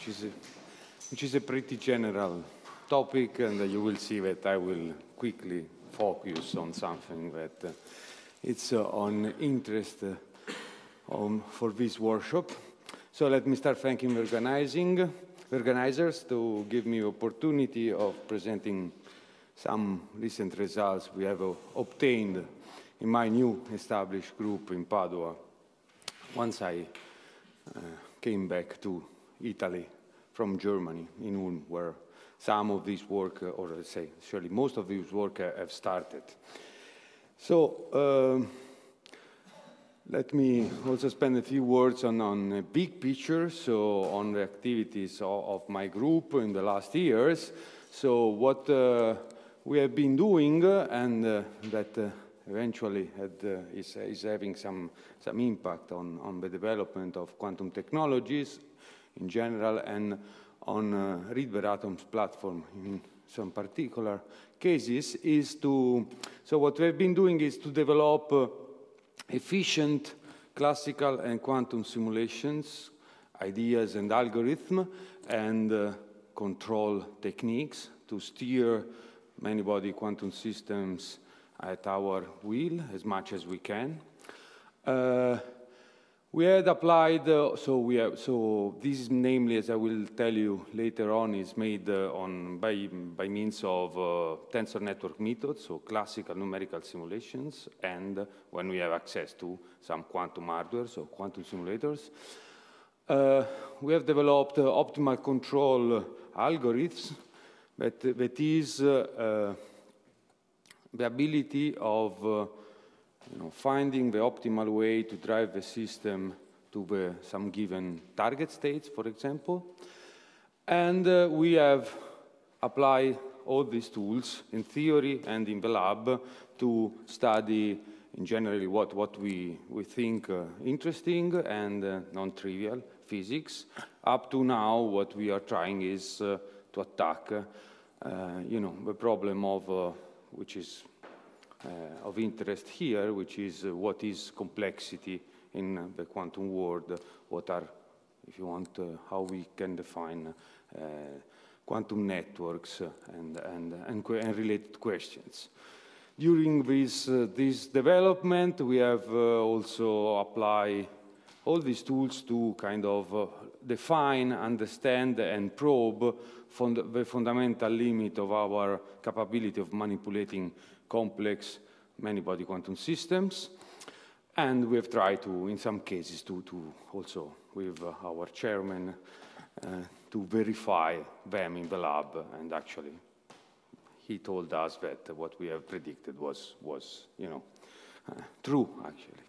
which is, a, which is a pretty general topic, and you will see that I will quickly focus on something that uh, it's uh, on interest uh, um, for this workshop. So let me start thanking the organizing, organizers to give me opportunity of presenting some recent results we have uh, obtained in my new established group in Padua once I uh, came back to Italy, from Germany, in Ulm, where some of this work, uh, or let's say, surely most of this work uh, have started. So, um, let me also spend a few words on, on a big picture, so on the activities of, of my group in the last years. So what uh, we have been doing uh, and uh, that uh, eventually had, is, is having some, some impact on, on the development of quantum technologies in general and on uh, atoms platform in some particular cases is to, so what we've been doing is to develop uh, efficient classical and quantum simulations, ideas and algorithm, and uh, control techniques to steer many body quantum systems at our will as much as we can. Uh, we had applied, uh, so, we have, so this namely, as I will tell you later on, is made uh, on by, by means of uh, tensor network methods, so classical numerical simulations, and when we have access to some quantum hardware, so quantum simulators. Uh, we have developed uh, optimal control algorithms that, that is uh, the ability of you know, finding the optimal way to drive the system to the, some given target states, for example. And uh, we have applied all these tools in theory and in the lab to study in generally what, what we, we think uh, interesting and uh, non-trivial physics. Up to now, what we are trying is uh, to attack, uh, you know, the problem of, uh, which is uh, of interest here, which is uh, what is complexity in the quantum world, what are, if you want, uh, how we can define quantum networks and, and, and, and, related questions. During this, this development, we have also applied all these tools to kind of define, understand, and probe fund the fundamental limit of our capability of manipulating complex many-body quantum systems. And we have tried to, in some cases, to, to also with uh, our chairman, uh, to verify them in the lab. And actually, he told us that what we have predicted was, was you know, uh, true, actually.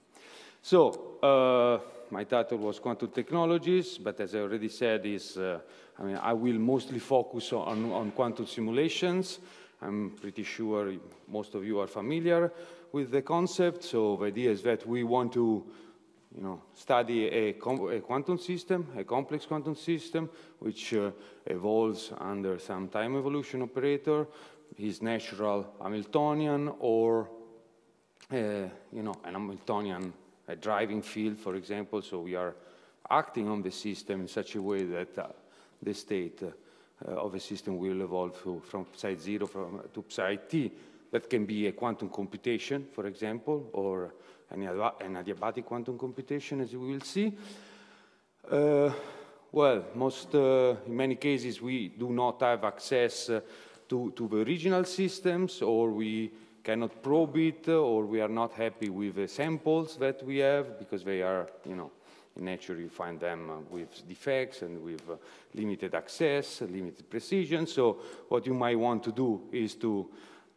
So uh, my title was Quantum Technologies, but as I already said, is, uh, I mean, I will mostly focus on, on quantum simulations. I'm pretty sure most of you are familiar with the concept. So the idea is that we want to you know, study a, a quantum system, a complex quantum system, which uh, evolves under some time evolution operator, is natural Hamiltonian or, uh, you know, an Hamiltonian a driving field, for example. So we are acting on the system in such a way that uh, the state uh, uh, of a system will evolve to, from Psi 0 from, to Psi t. That can be a quantum computation, for example, or an, an adiabatic quantum computation, as we will see. Uh, well, most, uh, in many cases, we do not have access uh, to, to the original systems, or we cannot probe it, or we are not happy with the samples that we have because they are, you know, in nature, you find them uh, with defects and with uh, limited access, limited precision. So what you might want to do is to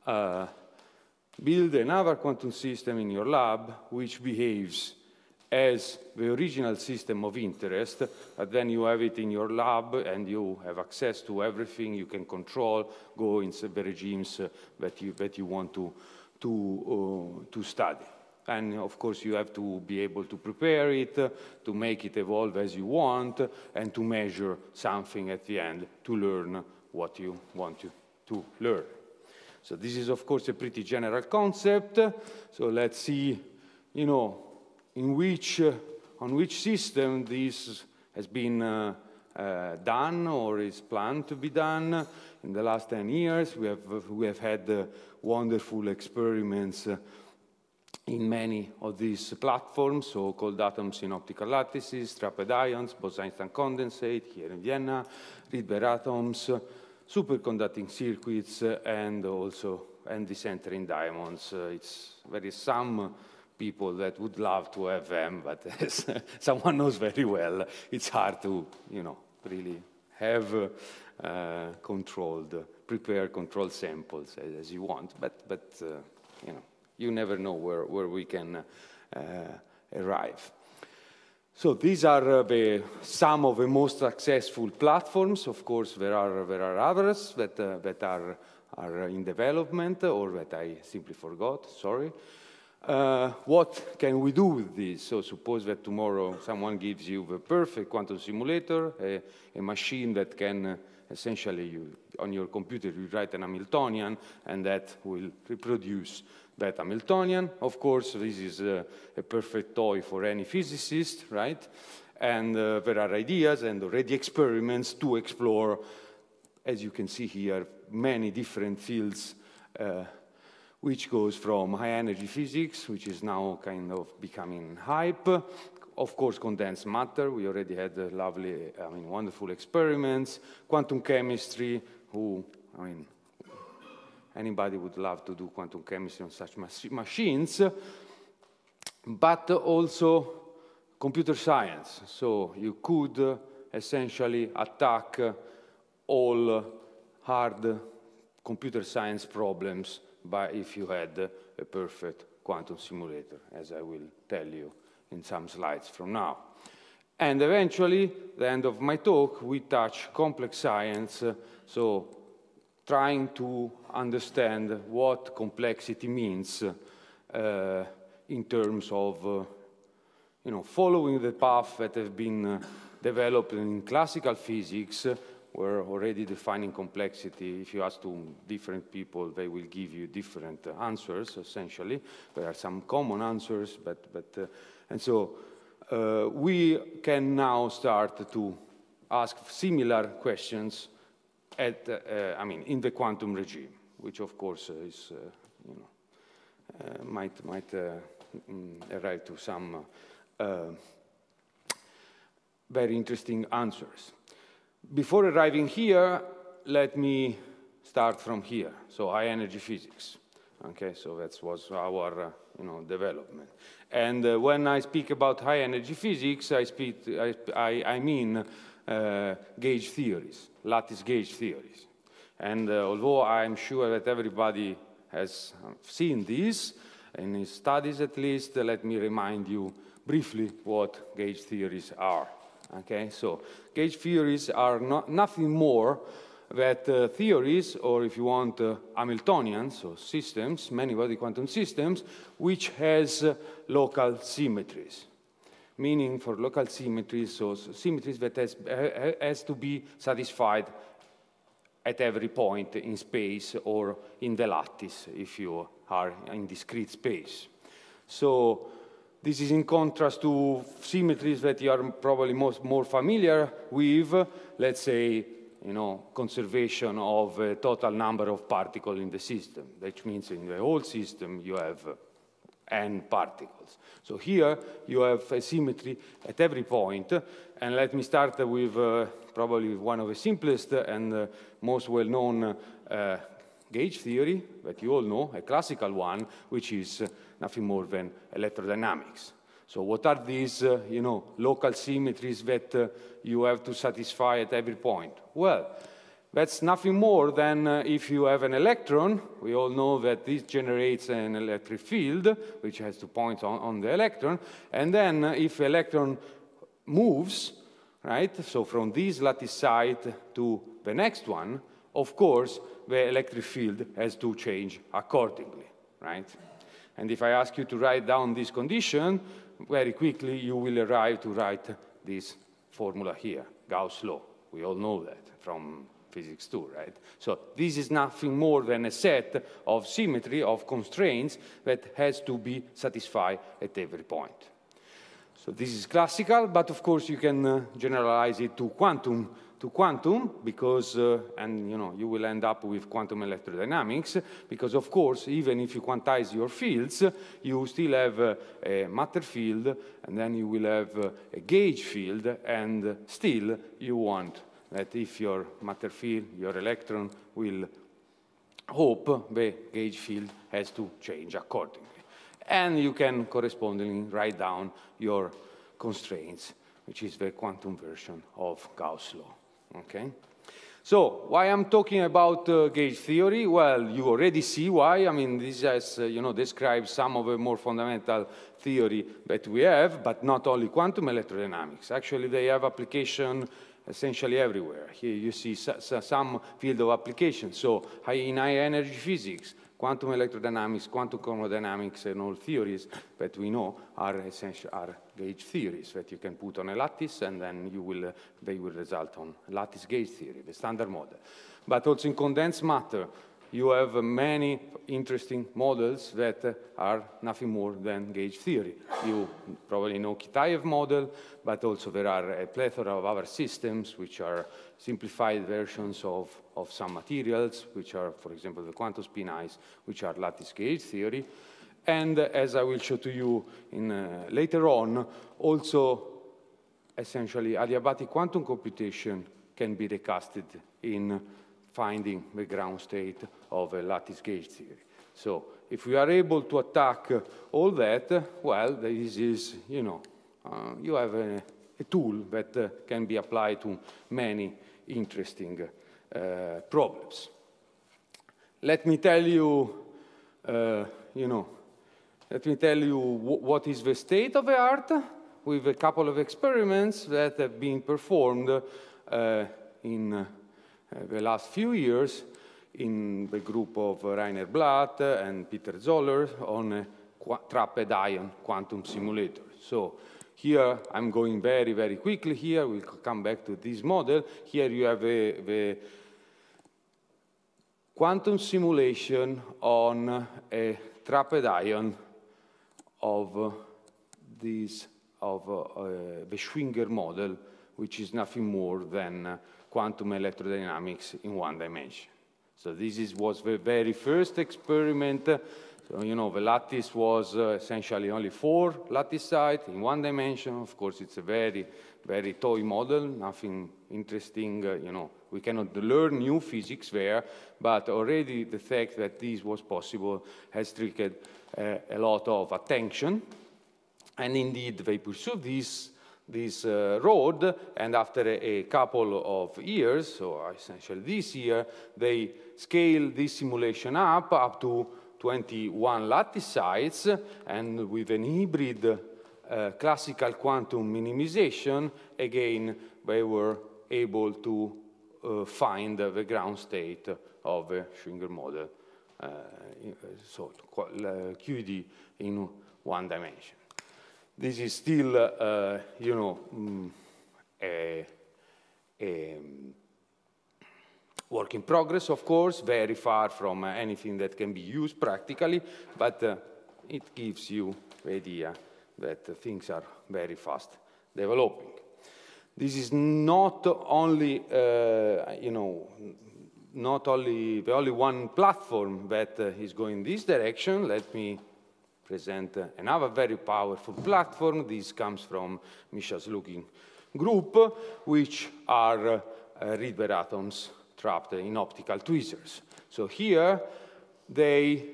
uh, build another quantum system in your lab which behaves as the original system of interest, but then you have it in your lab and you have access to everything you can control, go into the regimes that you, that you want to, to, uh, to study. And of course, you have to be able to prepare it, to make it evolve as you want, and to measure something at the end to learn what you want to, to learn. So this is, of course, a pretty general concept. So let's see, you know, in which, uh, on which system this has been uh, uh, done or is planned to be done. In the last 10 years, we have, we have had uh, wonderful experiments uh, in many of these platforms, so-called atoms in optical lattices, trapped ions, Bose-Einstein condensate here in Vienna, Rydberg atoms, superconducting circuits, and also Andy Center in diamonds. Uh, it's, there is some people that would love to have them, but as someone knows very well, it's hard to, you know, really have uh, controlled, prepare controlled samples as, as, you want, but, but uh, you know, you never know where, where we can uh, arrive. So these are uh, the, some of the most successful platforms. Of course, there are, there are others that, uh, that are, are in development or that I simply forgot, sorry. Uh, what can we do with this? So suppose that tomorrow someone gives you the perfect quantum simulator, a, a machine that can uh, essentially you, on your computer you write an Hamiltonian and that will reproduce that Hamiltonian. Of course, this is a, a perfect toy for any physicist, right? And uh, there are ideas and already experiments to explore, as you can see here, many different fields uh, which goes from high energy physics, which is now kind of becoming hype, of course, condensed matter. We already had lovely, I mean, wonderful experiments. Quantum chemistry, who, I mean, anybody would love to do quantum chemistry on such machines. But also computer science. So you could essentially attack all hard computer science problems by if you had a perfect quantum simulator, as I will tell you in some slides from now. And eventually, the end of my talk, we touch complex science, uh, so trying to understand what complexity means uh, in terms of uh, you know, following the path that has been uh, developed in classical physics, uh, we're already defining complexity. If you ask to different people, they will give you different uh, answers, essentially. There are some common answers, but, but and so uh, we can now start to ask similar questions at, uh, uh I mean, in the quantum regime, which of course uh, is, uh, you know, might, might mm, arrive to some very interesting answers. Before arriving here, let me start from here, so high energy physics. Okay, so that was our, uh, you know, development. And uh, when I speak about high energy physics, I, speak, I, I, mean uh, gauge theories, lattice gauge theories. And uh, although I'm sure that everybody has uh, seen this, in his studies at least, let me remind you briefly what gauge theories are. Okay, so gauge theories are not, nothing more that uh, theories, or if you want, uh, Hamiltonians or systems, many-body quantum systems, which has uh, local symmetries. Meaning for local symmetries, so symmetries that has, has to be satisfied at every point in space or in the lattice if you are in discrete space. So this is in contrast to symmetries that you are probably most, more familiar with, let's say you know, conservation of a total number of particles in the system. That means in the whole system you have n particles. So here you have a symmetry at every point. And let me start with uh, probably one of the simplest and uh, most well-known uh, gauge theory that you all know, a classical one, which is uh, nothing more than electrodynamics. So what are these, uh, you know, local symmetries that uh, you have to satisfy at every point? Well, that's nothing more than uh, if you have an electron, we all know that this generates an electric field, which has to point on, on the electron, and then uh, if electron moves, right, so from this lattice site to the next one, of course, the electric field has to change accordingly, right? And if I ask you to write down this condition, very quickly you will arrive to write this formula here, Gauss law. We all know that from physics too, right? So this is nothing more than a set of symmetry, of constraints that has to be satisfied at every point. So this is classical, but of course you can uh, generalize it to quantum to quantum because, uh, and you know, you will end up with quantum electrodynamics because of course, even if you quantize your fields, you still have uh, a matter field and then you will have uh, a gauge field and still you want that if your matter field, your electron will hope the gauge field has to change accordingly. And you can correspondingly write down your constraints, which is the quantum version of Gauss' law. Okay? So why I'm talking about uh, gauge theory? Well, you already see why. I mean, this has, uh, you know, describes some of the more fundamental theory that we have, but not only quantum electrodynamics. Actually, they have application essentially everywhere. Here you see some field of application. So in high energy physics, quantum electrodynamics, quantum chromodynamics, and all theories that we know are essential are gauge theories that you can put on a lattice, and then you will, uh, they will result on lattice gauge theory, the standard model. But also in condensed matter, you have many interesting models that are nothing more than gauge theory. You probably know Kitaev model, but also there are a plethora of other systems which are simplified versions of of some materials, which are, for example, the quantum spin ice, which are lattice gauge theory. And uh, as I will show to you in, uh, later on, also essentially adiabatic quantum computation can be recasted in finding the ground state of a lattice gauge theory. So if we are able to attack all that, well, this is, you know, uh, you have a, a tool that uh, can be applied to many interesting uh, problems. Let me tell you, uh, you know, let me tell you what is the state of the art with a couple of experiments that have been performed uh, in the last few years in the group of Rainer Blatt and Peter Zoller on a trapped ion quantum simulator. So here, I'm going very, very quickly here. We'll come back to this model. Here you have the quantum simulation on a trapedion of this of uh, the Schwinger model, which is nothing more than quantum electrodynamics in one dimension. So this is, was the very first experiment so, you know, the lattice was uh, essentially only four lattice sites in one dimension. Of course, it's a very, very toy model, nothing interesting, uh, you know. We cannot learn new physics there, but already the fact that this was possible has triggered uh, a lot of attention. And indeed, they pursued this, this uh, road, and after a, a couple of years, so essentially this year, they scaled this simulation up, up to 21 lattice and with an hybrid uh, classical quantum minimization, again, they were able to uh, find the ground state of the Schwinger model. Uh, uh, so QED in one dimension. This is still, uh, you know, mm, a, a Work in progress, of course, very far from uh, anything that can be used practically, but uh, it gives you the idea that uh, things are very fast developing. This is not only, uh, you know, not only the only one platform that uh, is going this direction. Let me present uh, another very powerful platform. This comes from Misha's looking group, which are uh, read atoms trapped in optical tweezers. So here, they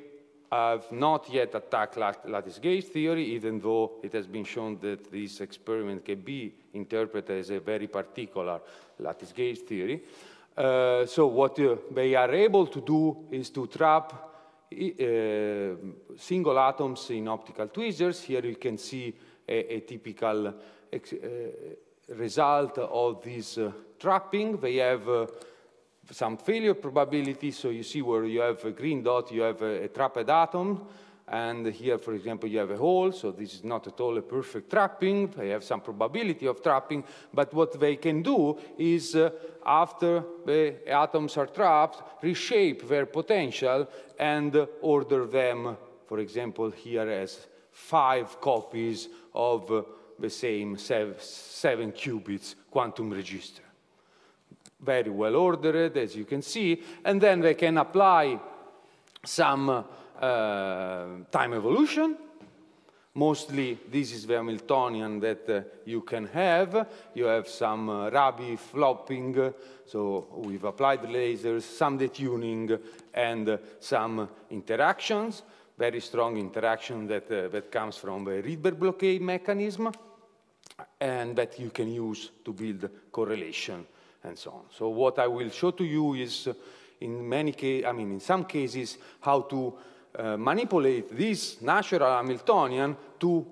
have not yet attacked lattice gauge theory, even though it has been shown that this experiment can be interpreted as a very particular lattice gauge theory. Uh, so what uh, they are able to do is to trap uh, single atoms in optical tweezers. Here you can see a, a typical uh, result of this uh, trapping. They have uh, some failure probability. So you see where you have a green dot, you have a, a trapped atom. And here, for example, you have a hole, so this is not at all a perfect trapping. They have some probability of trapping, but what they can do is, uh, after the atoms are trapped, reshape their potential and uh, order them, for example, here as five copies of uh, the same seven qubits quantum register very well ordered, as you can see, and then they can apply some uh, time evolution. Mostly, this is the Hamiltonian that uh, you can have. You have some uh, Rabi flopping, uh, so we've applied lasers, some detuning, and uh, some interactions, very strong interaction that, uh, that comes from the Rydberg blockade mechanism, and that you can use to build correlation and so on. So what I will show to you is, uh, in many cases, I mean, in some cases, how to uh, manipulate this natural Hamiltonian to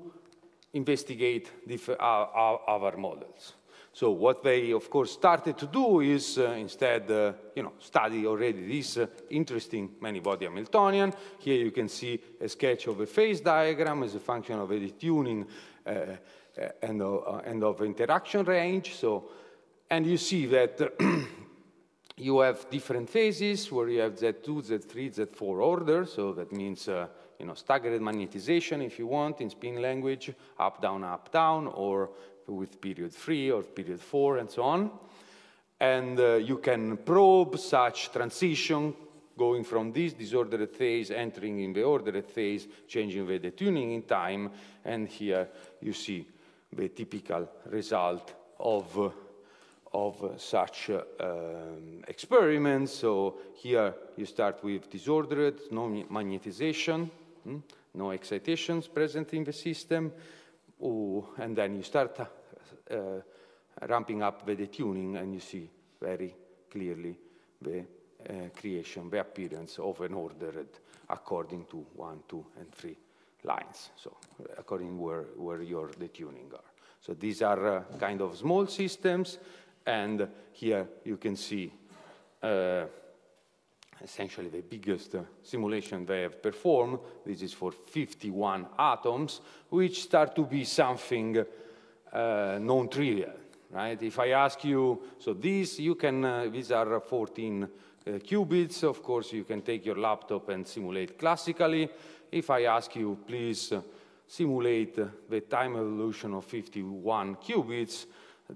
investigate uh, our, our, models. So what they, of course, started to do is uh, instead, uh, you know, study already this uh, interesting many-body Hamiltonian. Here you can see a sketch of a phase diagram as a function of the tuning and, and of interaction range. So and you see that uh, you have different phases where you have Z2, Z3, Z4 order, so that means uh, you know, staggered magnetization if you want in spin language, up, down, up, down, or with period three or period four and so on. And uh, you can probe such transition going from this disordered phase, entering in the ordered phase, changing the detuning in time, and here you see the typical result of uh, of such um, experiments. So here you start with disordered, no magnetization, hmm? no excitations present in the system, Ooh, and then you start uh, ramping up the tuning, and you see very clearly the uh, creation, the appearance of an ordered according to one, two, and three lines, so according where, where your detuning are. So these are uh, kind of small systems and here you can see uh, essentially the biggest uh, simulation they have performed. This is for 51 atoms, which start to be something uh, non-trivial, right? If I ask you, so these you can, uh, these are 14 uh, qubits. Of course, you can take your laptop and simulate classically. If I ask you, please uh, simulate the time evolution of 51 qubits,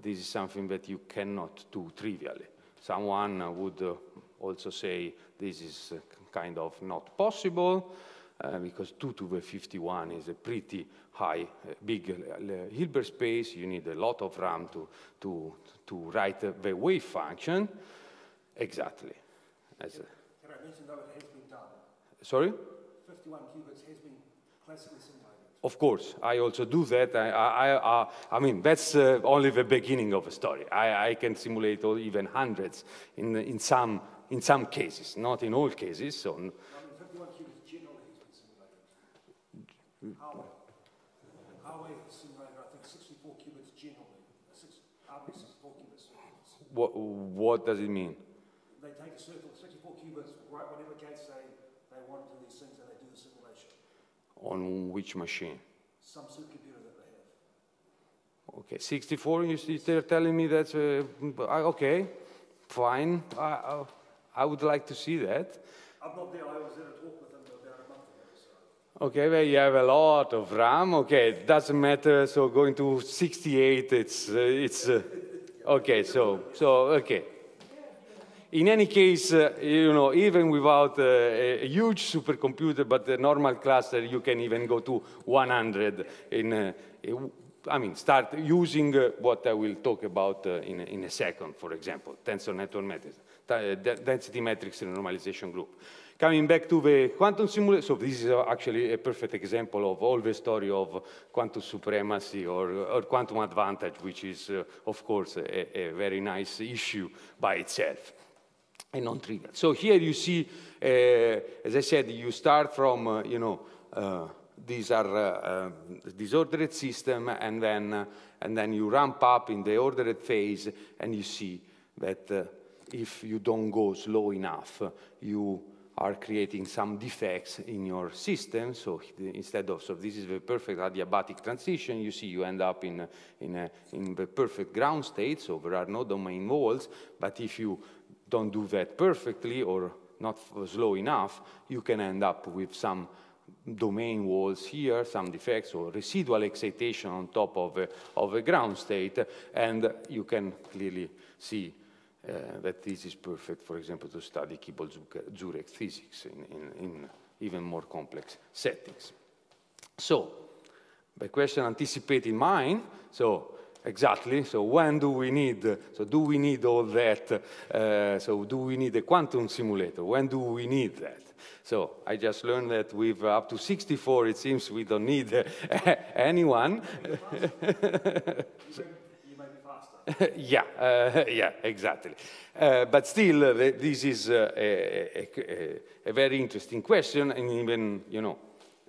this is something that you cannot do trivially. Someone would uh, also say this is uh, kind of not possible uh, because 2 to the 51 is a pretty high, uh, big uh, Hilbert space. You need a lot of RAM to, to, to write the wave function. Exactly. As Can I mention it has been done? Sorry? 51 qubits has been classically of course, I also do that. I, I, I, uh, I mean, that's uh, only the beginning of a story. I, I can simulate all, even hundreds in, in, some, in some cases, not in all cases. So. What, what does it mean? They take a circle on which machine? Samsung computer that they have. Okay, 64, you, they're telling me that's, uh, uh, okay, fine. I, I, I, would like to see that. I'm not there, I was there Okay, well, you have a lot of RAM. Okay, it doesn't matter. So going to 68, it's, uh, it's, uh, okay, so, so, okay in any case, uh, you know, even without uh, a, huge supercomputer, but a normal cluster, you can even go to 100 in, uh, I mean, start using uh, what I will talk about uh, in, in a second, for example, tensor network methods, uh, density matrix normalization group. Coming back to the quantum simulation, so this is actually a perfect example of all the story of quantum supremacy or, or quantum advantage, which is, of course, a, a very nice issue by itself and non-trivial. So here you see, uh, as I said, you start from, uh, you know, uh, these are uh, uh, disordered system, and then, uh, and then you ramp up in the ordered phase, and you see that if you don't go slow enough, you are creating some defects in your system. So instead of, so this is the perfect adiabatic transition, you see you end up in, in, a, in the perfect ground state, so there are no domain walls, but if you don't do that perfectly or not slow enough, you can end up with some domain walls here, some defects or residual excitation on top of a, of a ground state, and you can clearly see uh, that this is perfect, for example, to study Kibble-Zurek physics in, in, in even more complex settings. So, the question anticipated mine, so Exactly. So when do we need, so do we need all that? Uh, so do we need a quantum simulator? When do we need that? So I just learned that with up to 64, it seems we don't need anyone. yeah, uh, yeah, exactly. Uh, but still, uh, this is uh, a, a, a, very interesting question, and even you know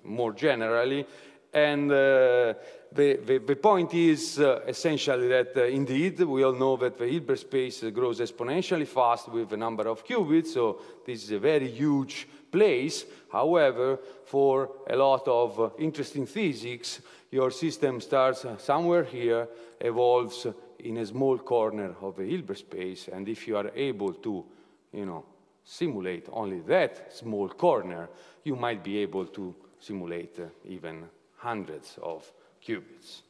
more generally, and. Uh, the, the, the, point is uh, essentially that uh, indeed we all know that the Hilbert space uh, grows exponentially fast with the number of qubits, so this is a very huge place. However, for a lot of uh, interesting physics, your system starts uh, somewhere here, evolves in a small corner of the Hilbert space, and if you are able to, you know, simulate only that small corner, you might be able to simulate uh, even hundreds of qubits.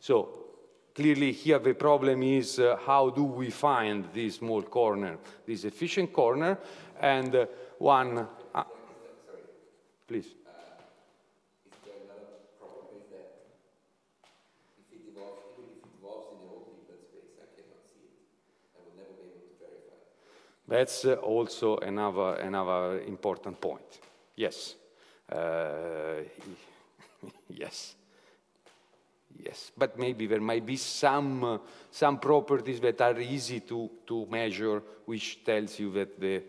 So clearly here the problem is uh, how do we find this small corner, this efficient corner, and uh, one... Uh, please. Uh, That's uh, also another, another important point. Yes. Uh, yes. Yes, but maybe there might be some, uh, some properties that are easy to, to measure, which tells you that the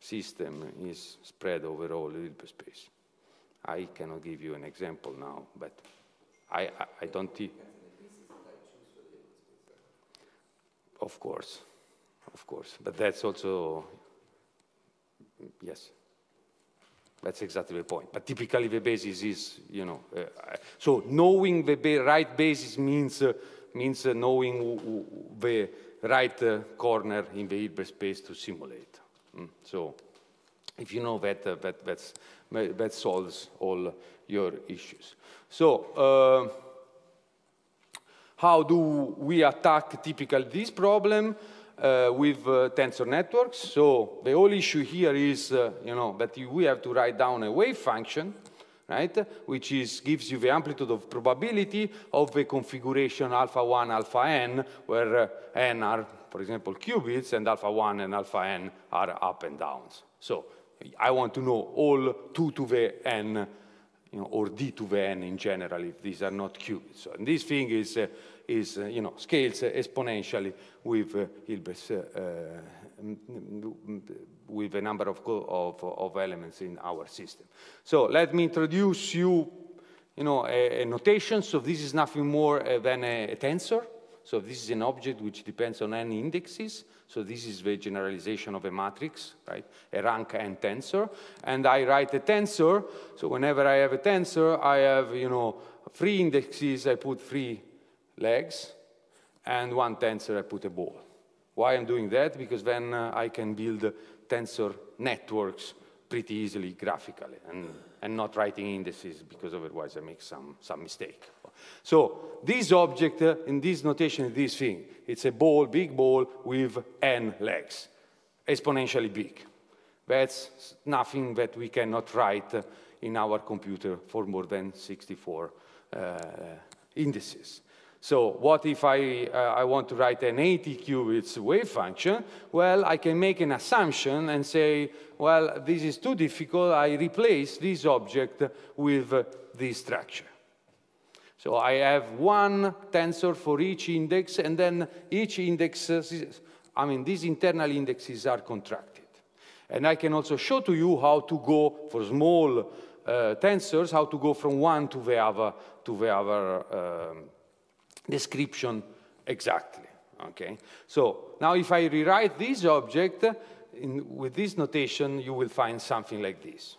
system is spread over all the space. I cannot give you an example now, but I, I, I don't think. Of course, of course, but that's also, yes. That's exactly the point. But typically the basis is, you know, uh, so knowing the ba right basis means, uh, means uh, knowing the right uh, corner in the hyperspace to simulate. Mm. So if you know that, uh, that, that solves all your issues. So uh, how do we attack typically this problem? uh, with uh, tensor networks. So the whole issue here is, uh, you know, that we have to write down a wave function, right? Which is, gives you the amplitude of probability of the configuration alpha 1, alpha n, where uh, n are, for example, qubits, and alpha 1 and alpha n are up and downs. So I want to know all 2 to the n, you know, or d to the n in general, if these are not qubits. So, and this thing is uh, is, uh, you know, scales exponentially with uh, Hilbert's, uh, with a number of, of, of elements in our system. So let me introduce you, you know, a, a notation. So this is nothing more than a, a tensor. So this is an object which depends on n indexes. So this is the generalization of a matrix, right? A rank n tensor. And I write a tensor. So whenever I have a tensor, I have, you know, three indexes. I put three legs, and one tensor I put a ball. Why I'm doing that? Because then uh, I can build tensor networks pretty easily graphically and, and not writing indices because otherwise I make some, some mistake. So this object uh, in this notation, this thing, it's a ball, big ball with n legs, exponentially big. That's nothing that we cannot write uh, in our computer for more than 64 uh, indices. So what if I, uh, I want to write an 80 qubits wave function? Well, I can make an assumption and say, well, this is too difficult. I replace this object with this structure. So I have one tensor for each index, and then each index, I mean, these internal indexes are contracted. And I can also show to you how to go for small uh, tensors, how to go from one to the other, to the other um, description exactly. Okay? So now if I rewrite this object in, with this notation, you will find something like this.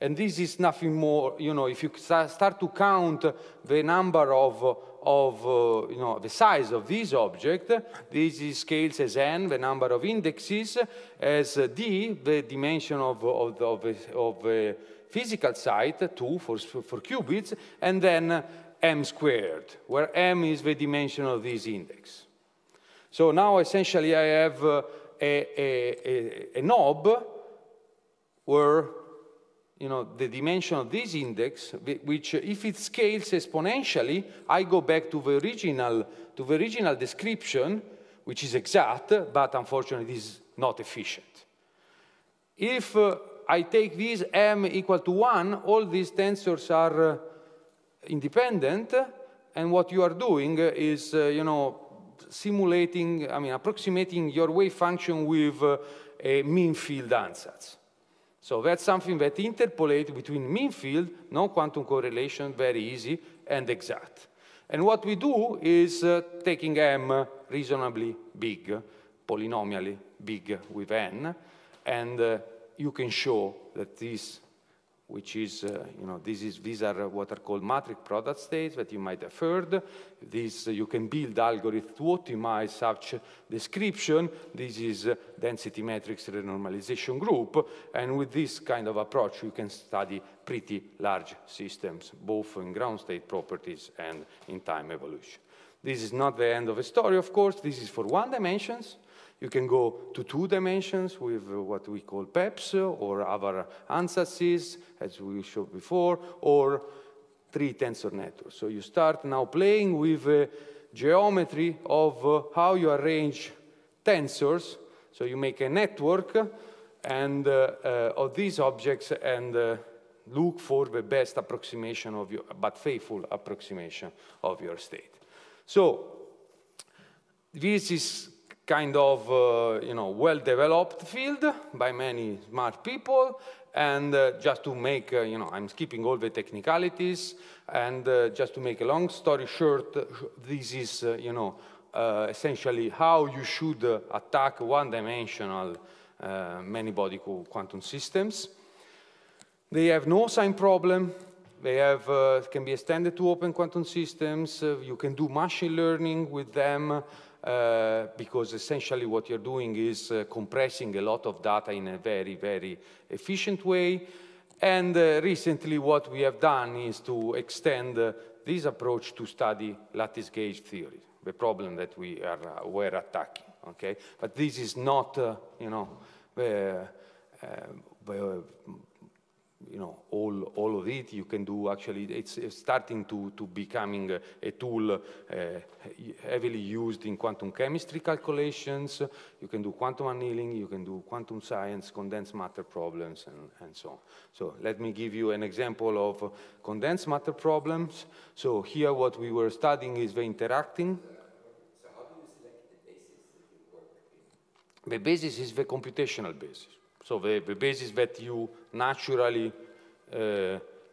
And this is nothing more, you know, if you start to count the number of, of uh, you know, the size of this object, this is scales as n, the number of indexes, as d, the dimension of, of, of, of, physical site, 2 for, for qubits, and then m squared, where m is the dimension of this index. So now essentially I have uh, a, a, a, knob where you know, the dimension of this index, which if it scales exponentially, I go back to the original, to the original description, which is exact, but unfortunately is not efficient. If uh, I take this m equal to 1, all these tensors are uh, independent, and what you are doing is, uh, you know, simulating, I mean, approximating your wave function with uh, a mean field ansatz. So that's something that interpolates between mean field, no quantum correlation, very easy, and exact. And what we do is uh, taking m reasonably big, polynomially big with n, and uh, you can show that this which is, uh, you know, this is, these are uh, what are called matrix product states that you might have heard. This, uh, you can build algorithms to optimize such description. This is uh, density matrix renormalization group. And with this kind of approach, you can study pretty large systems, both in ground state properties and in time evolution. This is not the end of the story, of course. This is for one dimensions. You can go to two dimensions with uh, what we call PEPs uh, or other ansatses, as we showed before, or three tensor networks. So you start now playing with uh, geometry of uh, how you arrange tensors. So you make a network and uh, uh of these objects and look for the best approximation of your, but faithful approximation of your state. So this is kind of uh, you know well-developed field by many smart people. And uh, just to make, uh, you know, I'm skipping all the technicalities, and uh, just to make a long story short, this is, uh, you know, uh, essentially how you should attack one-dimensional many-body quantum systems. They have no sign problem. They have, uh, can be extended to open quantum systems. Uh, you can do machine learning with them. Uh, because essentially what you're doing is uh, compressing a lot of data in a very, very efficient way. And uh, recently what we have done is to extend uh, this approach to study lattice gauge theory, the problem that we are, uh, were attacking, okay? But this is not, you know, the, you know, all, all of it. You can do actually, it's starting to, to becoming a, tool uh, heavily used in quantum chemistry calculations. You can do quantum annealing, you can do quantum science, condensed matter problems, and, and so on. So let me give you an example of condensed matter problems. So here what we were studying is the interacting so the basis is the computational basis. So the, the basis that you naturally uh,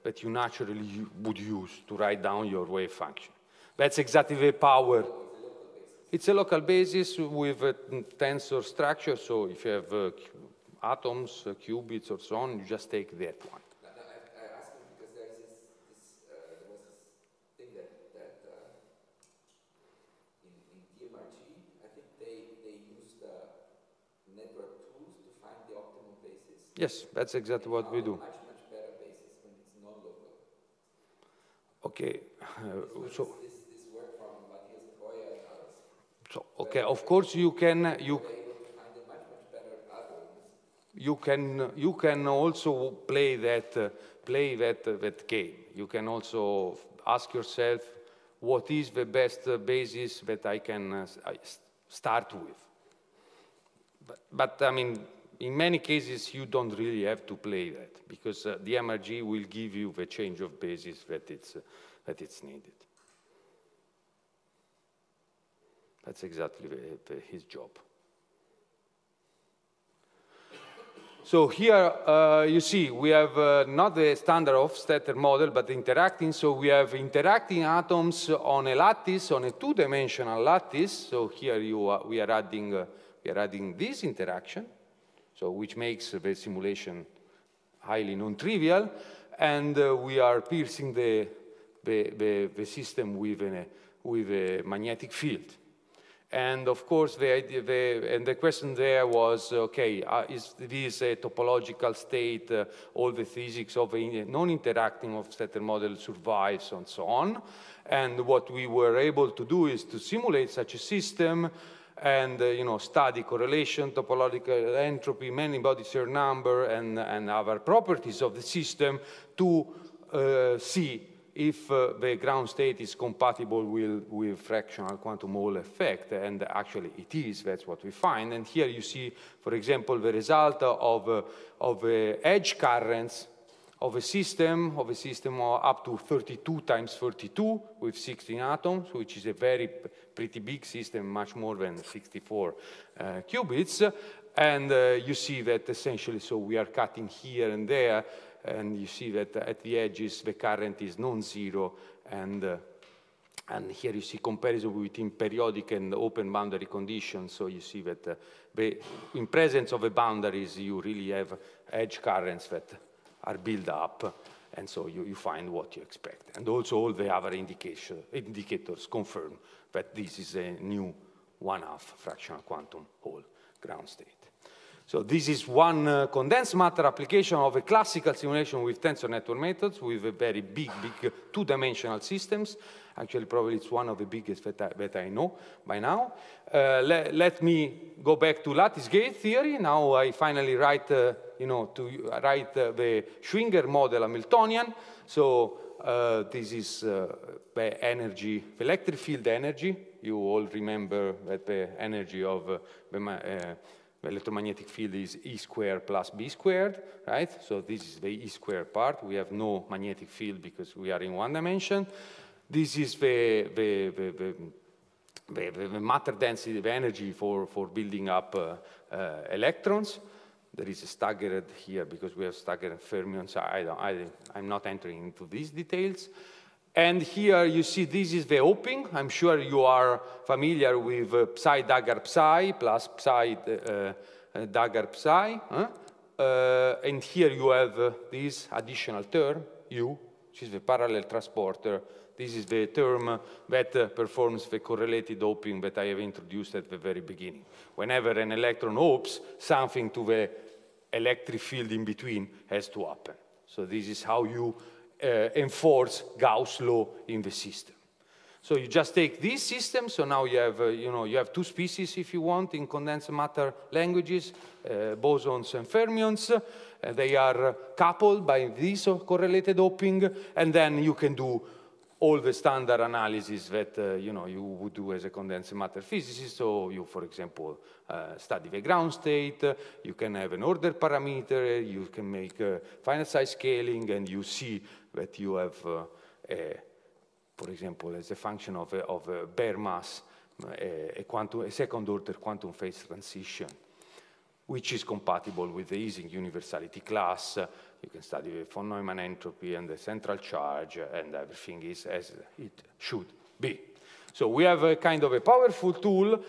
that you naturally would use to write down your wave function. That's exactly the power. It's a local basis with a uh, tensor structure, so if you have uh, atoms, uh, qubits, or so on, you just take that one. Yes, that's exactly what we do. Okay, uh, so. so okay, of course you can you. You can you can also play that uh, play that uh, that game. You can also ask yourself what is the best uh, basis that I can uh, start with. But, but I mean in many cases, you don't really have to play that because uh, the MRG will give you the change of basis that it's, uh, that it's needed. That's exactly the, the, his job. So here uh, you see we have uh, not the standard Hofstadter model but interacting. So we have interacting atoms on a lattice, on a two-dimensional lattice. So here you are, we are adding uh, we are adding this interaction. So which makes the simulation highly non-trivial, and uh, we are piercing the, the, the, the system with, an, with a magnetic field. And of course, the, idea, the, and the question there was, okay, uh, is this a topological state, uh, all the physics of a non-interacting of certain model survives and so on. And what we were able to do is to simulate such a system and uh, you know study correlation, topological entropy, many body share number, and, and other properties of the system to uh, see if uh, the ground state is compatible with, with fractional quantum Hall effect, and actually it is, that's what we find. And here you see, for example, the result of, uh, of uh, edge currents of a system, of a system up to 32 times 32 with 16 atoms, which is a very pretty big system, much more than 64 uh, qubits. And uh, you see that essentially, so we are cutting here and there, and you see that at the edges, the current is non-zero, and uh, and here you see comparison between periodic and open boundary conditions. So you see that uh, the, in presence of the boundaries, you really have edge currents that are built up and so you, you find what you expect. And also all the other indicators confirm that this is a new one-half fractional quantum whole ground state. So this is one uh, condensed matter application of a classical simulation with tensor network methods with a very big, big two-dimensional systems. Actually, probably it's one of the biggest that I, that I know by now. Uh, le let me go back to lattice gate theory. Now I finally write, uh, you know, to write uh, the Schwinger model Hamiltonian. So uh, this is uh, the energy, the electric field energy. You all remember that the energy of uh, the, uh, the, electromagnetic field is E squared plus B squared, right? So this is the E squared part. We have no magnetic field because we are in one dimension. This is the, the, the, the, the matter density, of energy for, for building up uh, uh, electrons. There is a staggered here because we have staggered fermions. I don't, I, I'm not entering into these details. And here you see this is the opening. I'm sure you are familiar with uh, psi dagger psi plus psi uh, uh dagger psi. Huh? and here you have this additional term, u, which is the parallel transporter this is the term that uh, performs the correlated doping that I have introduced at the very beginning. Whenever an electron hopes, something to the electric field in between has to happen. So this is how you uh, enforce Gauss' law in the system. So you just take this system, so now you have, uh, you know, you have two species, if you want, in condensed matter languages, uh, bosons and fermions. Uh, they are uh, coupled by this correlated doping, and then you can do all the standard analysis that uh, you know you would do as a condensed matter physicist. So you, for example, uh, study the ground state. Uh, you can have an order parameter. You can make finite size scaling, and you see that you have, uh, a, for example, as a function of of bare mass, a, a, quantum, a second order quantum phase transition, which is compatible with the Ising universality class. You can study the von Neumann entropy and the central charge, and everything is as it should be. So we have a kind of a powerful tool.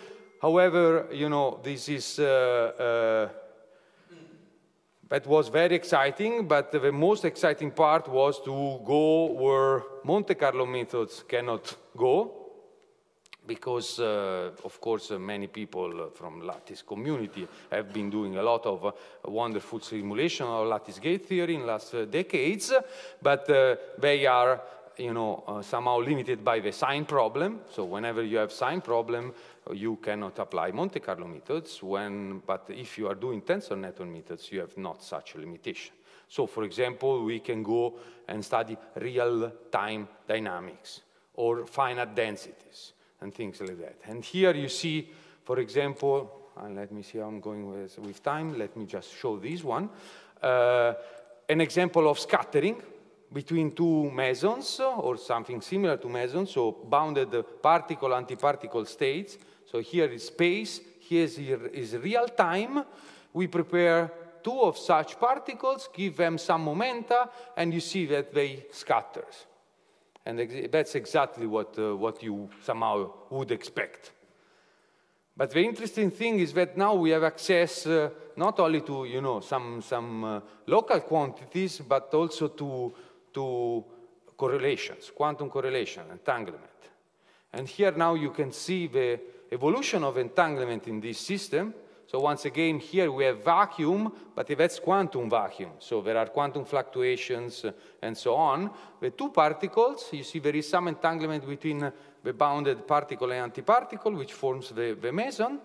However, you know, this is, uh, uh, that was very exciting, but the most exciting part was to go where Monte Carlo methods cannot go, because, uh, of course, uh, many people uh, from lattice community have been doing a lot of uh, wonderful simulation of lattice gate theory in last uh, decades, but uh, they are, you know, somehow limited by the sign problem. So whenever you have sign problem, you cannot apply Monte Carlo methods. When, but if you are doing tensor network methods, you have not such a limitation. So, for example, we can go and study real-time dynamics or finite densities and things like that. And here you see, for example, and let me see how I'm going with, with time. Let me just show this one. Uh, an example of scattering between two mesons or something similar to mesons, so bounded particle, antiparticle states. So here is space, here is, is real time. We prepare two of such particles, give them some momenta, and you see that they scatters. And ex that's exactly what, uh, what you somehow would expect. But the interesting thing is that now we have access uh, not only to you know, some, some uh, local quantities, but also to, to correlations, quantum correlation, entanglement. And here now you can see the evolution of entanglement in this system. So once again, here we have vacuum, but that's quantum vacuum. So there are quantum fluctuations uh, and so on. The two particles, you see there is some entanglement between the bounded particle and antiparticle, which forms the, the meson.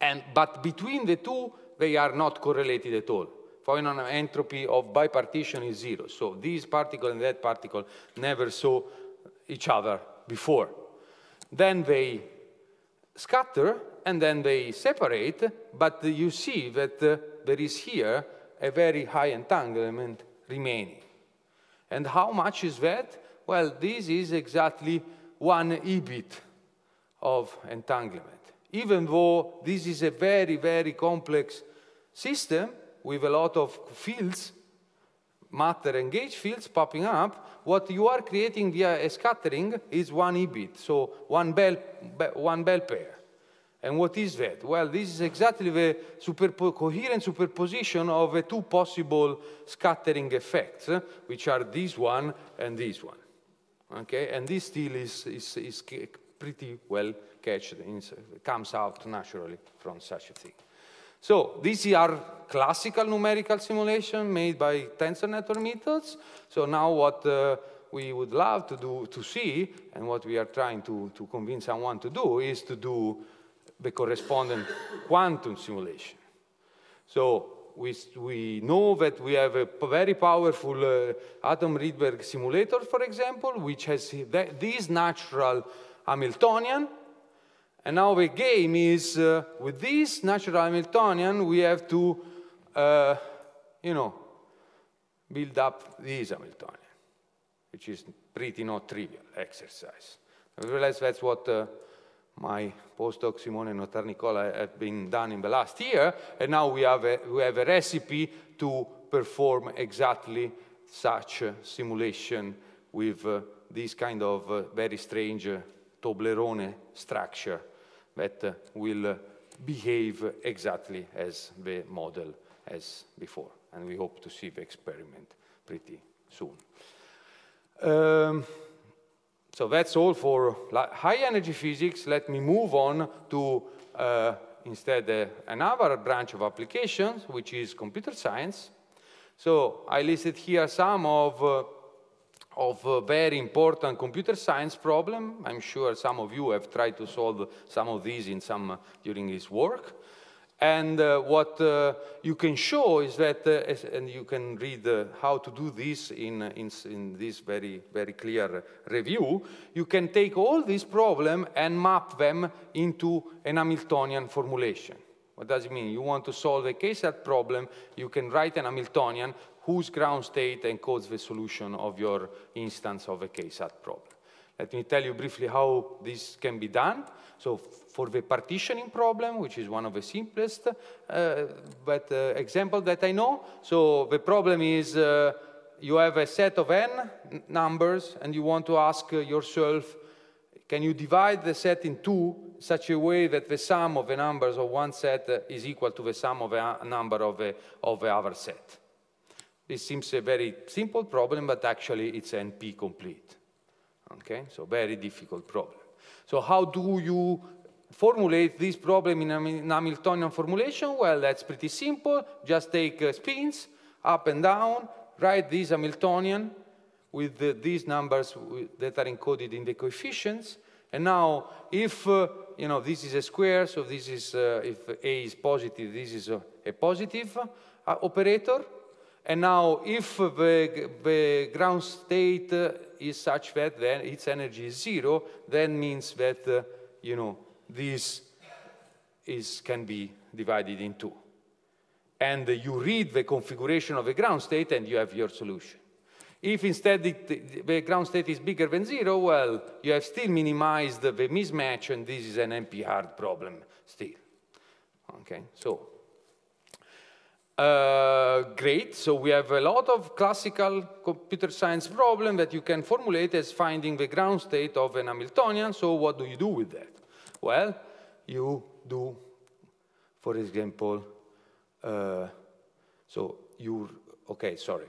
And, but between the two, they are not correlated at all. Poinon entropy of bipartition is zero. So this particle and that particle never saw each other before. Then they scatter and then they separate, but you see that uh, there is here a very high entanglement remaining. And how much is that? Well, this is exactly one EBIT of entanglement. Even though this is a very, very complex system with a lot of fields, matter and gauge fields popping up, what you are creating via a scattering is one bit, so one bell, one bell pair. And what is that? Well, this is exactly the superpo coherent superposition of the two possible scattering effects, eh, which are this one and this one. Okay, and this still is, is, is pretty well catched, comes out naturally from such a thing. So these are classical numerical simulation made by tensor network methods. So now what uh, we would love to do to see, and what we are trying to, to convince someone to do, is to do the corresponding quantum simulation. So we, we know that we have a very powerful uh, atom Rydberg simulator, for example, which has this natural Hamiltonian, and now the game is uh, with this natural Hamiltonian, we have to, uh, you know, build up this Hamiltonian, which is pretty not trivial exercise. I realize that's what uh, my postdoc Simone Notarnicola had been done in the last year, and now we have a, we have a recipe to perform exactly such uh, simulation with uh, this kind of uh, very strange Toblerone structure that will behave exactly as the model as before. And we hope to see the experiment pretty soon. Um, so that's all for high energy physics. Let me move on to uh, instead uh, another branch of applications, which is computer science. So I listed here some of uh, of a very important computer science problem. I'm sure some of you have tried to solve some of these in some, during his work. And uh, what uh, you can show is that, uh, and you can read uh, how to do this in, uh, in, in, this very, very clear uh, review, you can take all these problems and map them into an Hamiltonian formulation. What does it mean? You want to solve a KSAT problem, you can write an Hamiltonian whose ground state encodes the solution of your instance of a KSAT problem. Let me tell you briefly how this can be done. So for the partitioning problem, which is one of the simplest uh, but uh, example that I know, so the problem is uh, you have a set of n numbers and you want to ask yourself, can you divide the set in two such a way that the sum of the numbers of one set is equal to the sum of the number of, the of the other set. This seems a very simple problem, but actually it's NP-complete. Okay, so very difficult problem. So how do you formulate this problem in a Hamiltonian formulation? Well, that's pretty simple. Just take uh, spins up and down, write this Hamiltonian with the, these numbers that are encoded in the coefficients. And now, if uh, you know, this is a square, so this is, uh, if A is positive, this is a, a positive uh, operator. And now if the, the ground state uh, is such that then its energy is zero, then means that, uh, you know, this is, can be divided in two. And you read the configuration of the ground state and you have your solution. If instead it, the ground state is bigger than zero, well, you have still minimized the mismatch and this is an NP hard problem still. Okay, so uh, great. So we have a lot of classical computer science problem that you can formulate as finding the ground state of an Hamiltonian. So what do you do with that? Well, you do, for example, uh, so you, okay, sorry.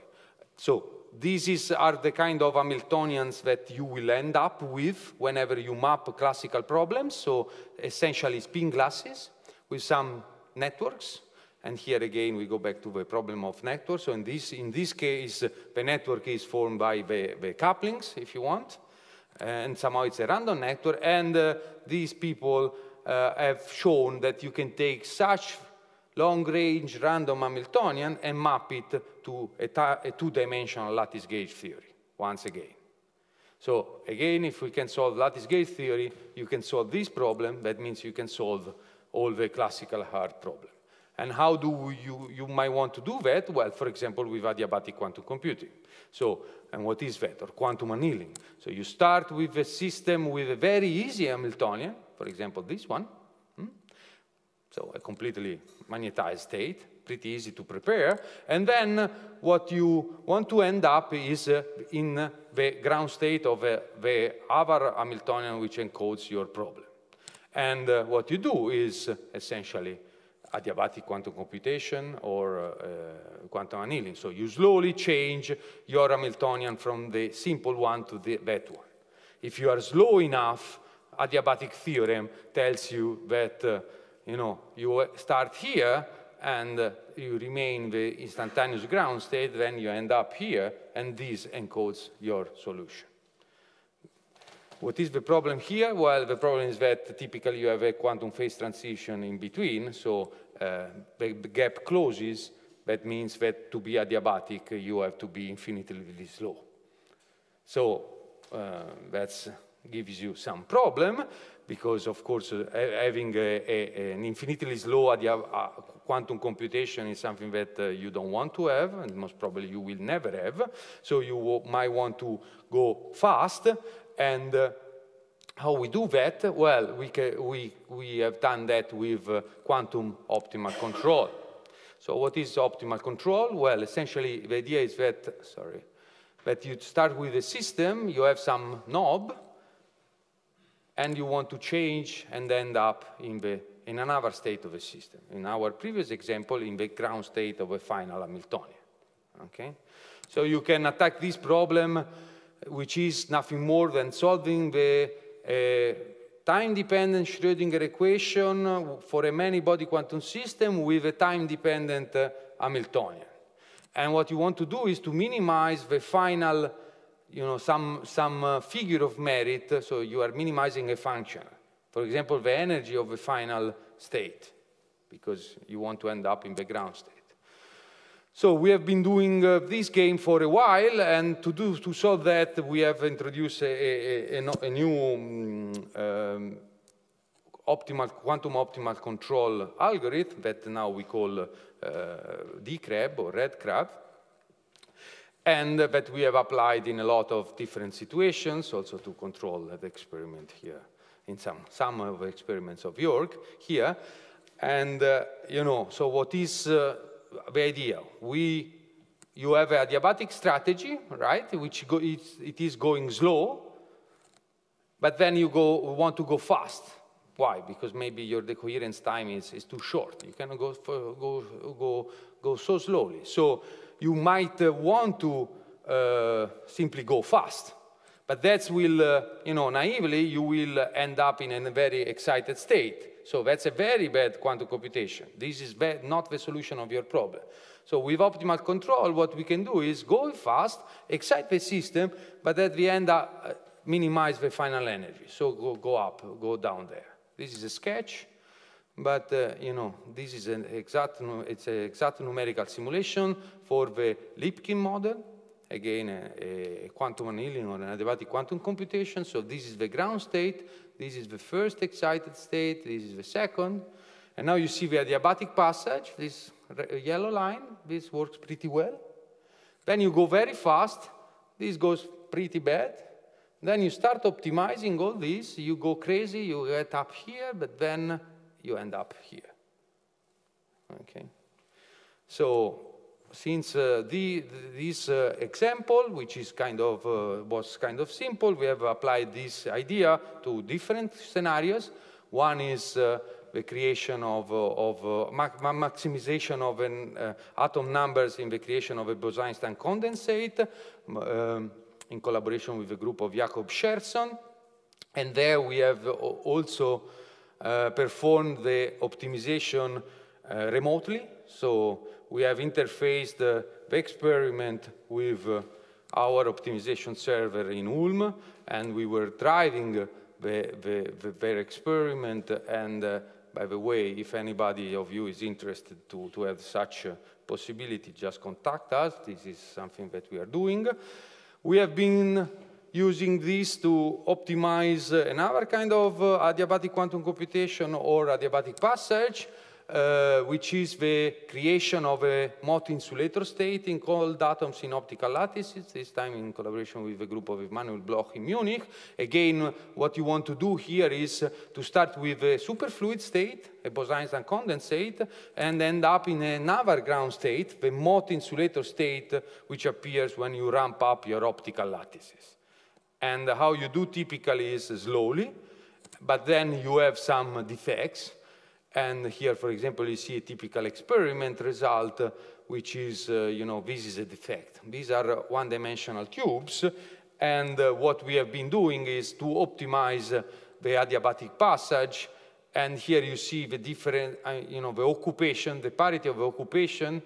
So these is, are the kind of Hamiltonians that you will end up with whenever you map classical problems. So essentially spin glasses with some networks. And here again, we go back to the problem of networks. So in this, in this case, the network is formed by the, the couplings, if you want. And somehow it's a random network. And uh, these people uh, have shown that you can take such long-range random Hamiltonian and map it to a, a two-dimensional lattice gauge theory, once again. So again, if we can solve lattice gauge theory, you can solve this problem. That means you can solve all the classical hard problem. And how do you, you might want to do that? Well, for example, with adiabatic quantum computing. So, and what is that? Or quantum annealing. So you start with a system with a very easy Hamiltonian, for example, this one, so a completely magnetized state, pretty easy to prepare. And then what you want to end up is uh, in the ground state of uh, the other Hamiltonian which encodes your problem. And uh, what you do is uh, essentially adiabatic quantum computation or uh, uh, quantum annealing. So you slowly change your Hamiltonian from the simple one to the, that one. If you are slow enough, adiabatic theorem tells you that you know, you start here and uh, you remain the instantaneous ground state, then you end up here, and this encodes your solution. What is the problem here? Well, the problem is that typically you have a quantum phase transition in between, so uh, the, the gap closes. That means that to be adiabatic, you have to be infinitely slow. So uh, that gives you some problem because of course uh, having a, a, an infinitely slow uh, quantum computation is something that uh, you don't want to have and most probably you will never have so you might want to go fast and uh, how we do that? Well, we, we, we have done that with uh, quantum optimal control. So what is optimal control? Well, essentially the idea is that, sorry, that you start with a system, you have some knob, and you want to change and end up in, the, in another state of the system. In our previous example, in the ground state of a final Hamiltonian. Okay? So you can attack this problem, which is nothing more than solving the uh, time-dependent Schrödinger equation for a many-body quantum system with a time-dependent uh, Hamiltonian. And what you want to do is to minimize the final you know, some, some uh, figure of merit, so you are minimizing a function. For example, the energy of the final state, because you want to end up in the ground state. So we have been doing uh, this game for a while, and to do to solve that, we have introduced a, a, a, a new um, um, optimal quantum optimal control algorithm that now we call uh, DCRAB or Red Crab and that we have applied in a lot of different situations, also to control the experiment here, in some, some of the experiments of York here. And, uh, you know, so what is uh, the idea? We, you have a adiabatic strategy, right, which go, it is going slow, but then you go, want to go fast. Why? Because maybe your decoherence time is, is too short. You cannot go, for, go, go, go so slowly. So you might uh, want to uh, simply go fast. But that will, uh, you know, naively, you will end up in a very excited state. So that's a very bad quantum computation. This is not the solution of your problem. So with optimal control, what we can do is go fast, excite the system, but at the end, uh, minimize the final energy. So go, go up, go down there. This is a sketch. But, uh, you know, this is an exact, it's an exact numerical simulation for the Lipkin model, again, a, a quantum annealing or an adiabatic quantum computation. So this is the ground state, this is the first excited state, this is the second. And now you see the adiabatic passage, this yellow line, this works pretty well. Then you go very fast, this goes pretty bad. Then you start optimizing all this, you go crazy, you get up here, but then you end up here. Okay? So since uh, the, this uh, example, which is kind of, uh, was kind of simple, we have applied this idea to different scenarios. One is uh, the creation of, uh, of uh, maximization of an, atom numbers in the creation of a Bose-Einstein condensate um, in collaboration with a group of Jakob Scherson. And there we have also uh, performed perform the optimization uh, remotely. So we have interfaced uh, the experiment with uh, our optimization server in Ulm, and we were driving the, the, the, their experiment. And uh, by the way, if anybody of you is interested to, to have such a possibility, just contact us. This is something that we are doing. We have been using these to optimize uh, another kind of uh, adiabatic quantum computation or adiabatic passage, uh, which is the creation of a MOT insulator state in cold atoms in optical lattices, this time in collaboration with the group of Emmanuel Bloch in Munich. Again, what you want to do here is uh, to start with a superfluid state, a Bose-Einstein condensate, and end up in another ground state, the MOT insulator state, which appears when you ramp up your optical lattices. And how you do typically is slowly, but then you have some defects. And here, for example, you see a typical experiment result, which is, uh, you know, this is a defect. These are one-dimensional tubes, and uh, what we have been doing is to optimize the adiabatic passage, and here you see the different, uh, you know, the occupation, the parity of the occupation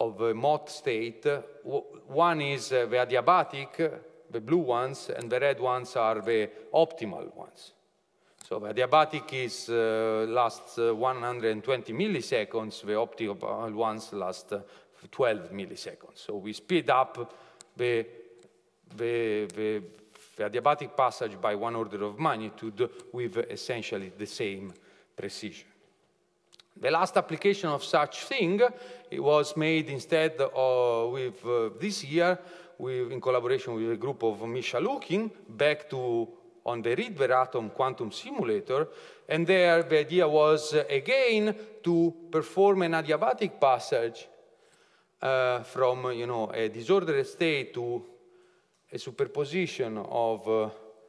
of the MOT state. One is uh, the adiabatic, the blue ones and the red ones are the optimal ones. So the adiabatic is uh, lasts uh, 120 milliseconds, the optimal ones last uh, 12 milliseconds. So we speed up the, the, the, the adiabatic passage by one order of magnitude with essentially the same precision. The last application of such thing it was made instead of, uh, with uh, this year with, in collaboration with a group of Misha Lukin, back to on the Rydberg atom quantum simulator. And there, the idea was, uh, again, to perform an adiabatic passage uh, from, you know, a disordered state to a superposition of uh,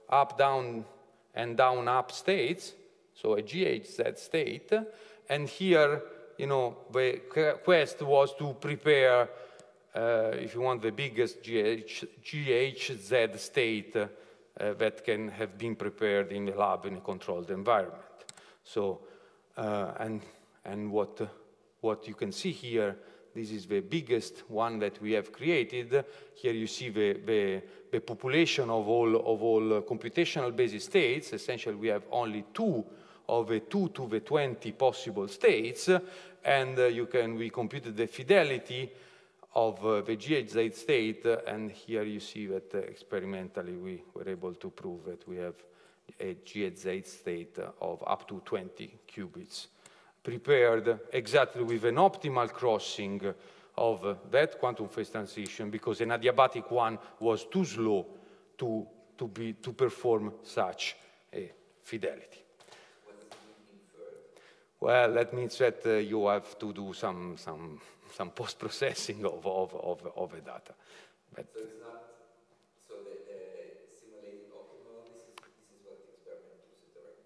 up, down, and down, up states, so a GHZ state. And here, you know, the quest was to prepare uh, if you want, the biggest GH, GHZ state uh, that can have been prepared in the lab in a controlled environment. So, uh, and, and what, what you can see here this is the biggest one that we have created. Here you see the, the, the population of all, of all computational basis states. Essentially, we have only two of the 2 to the 20 possible states, and uh, you can, we computed the fidelity of uh, the GHZ state, uh, and here you see that uh, experimentally we were able to prove that we have a GHZ state uh, of up to 20 qubits prepared exactly with an optimal crossing of that quantum phase transition because an adiabatic one was too slow to, to, be, to perform such a fidelity. Well, that means that uh, you have to do some, some some post-processing of, of, of, of the data. But so it's not, so the, uh, simulated optimal, this is, this is what the experiment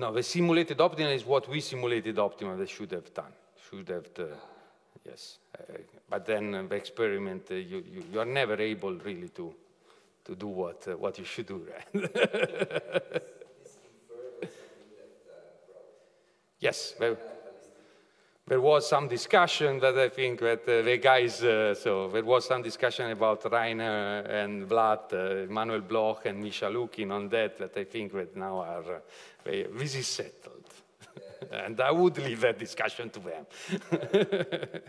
No, the simulated optimal is what we simulated optimal should have done, should have, uh, yes. Uh, but then the experiment, uh, you, you, you are never able really to, to do what, uh, what you should do, right? yes there was some discussion that I think that uh, the guys, uh, so there was some discussion about Reiner uh, and Vlad, Manuel Bloch and Misha Lukin on that, that I think that now are, they, this is settled. and I would leave that discussion to them.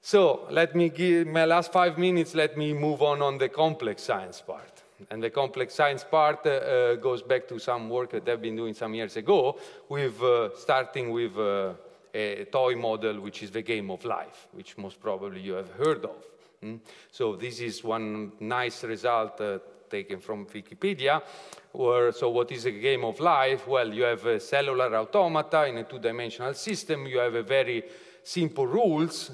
so let me give my last five minutes, let me move on on the complex science part. And the complex science part uh, uh, goes back to some work that I've been doing some years ago, with, uh, starting with a toy model, which is the game of life, which most probably you have heard of. Mm? So this is one nice result uh, taken from Wikipedia. Where, so what is a game of life? Well, you have a cellular automata in a two-dimensional system. You have a very simple rules.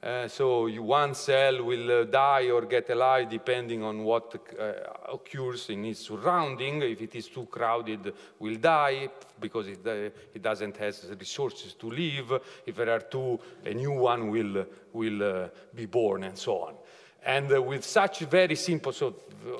Uh, so one cell will uh, die or get alive depending on what uh, occurs in its surrounding. If it is too crowded, will die because it, uh, it doesn't have resources to live. If there are two, a new one will, will uh, be born and so on. And uh, with such very simple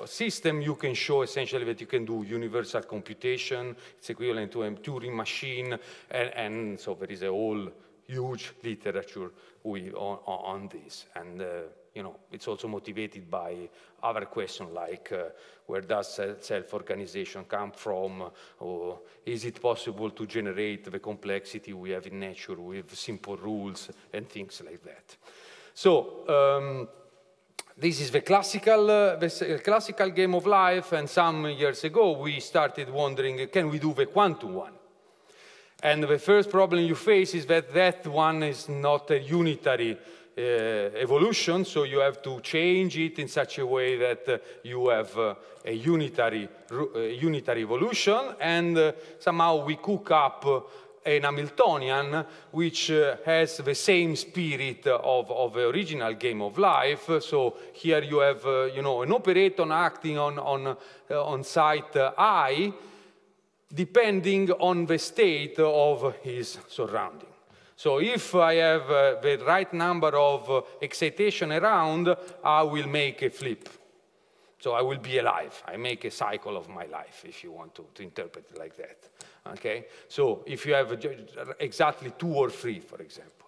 system, you can show essentially that you can do universal computation. It's equivalent to a Turing machine. And, and so there is a whole huge literature we, on, on this. And, uh, you know, it's also motivated by other questions like uh, where does self-organization come from? Or is it possible to generate the complexity we have in nature with simple rules and things like that? So, um, this is the classical, uh, the uh, classical game of life, and some years ago we started wondering, can we do the quantum one? And the first problem you face is that that one is not a unitary uh, evolution, so you have to change it in such a way that uh, you have uh, a unitary, uh, unitary evolution, and uh, somehow we cook up uh, an Hamiltonian which uh, has the same spirit of, of the original game of life. So here you have, uh, you know, an operator acting on, on, uh, on site I, depending on the state of his surrounding. So if I have uh, the right number of uh, excitation around, I will make a flip. So I will be alive. I make a cycle of my life, if you want to, to interpret it like that. Okay? So if you have exactly two or three, for example.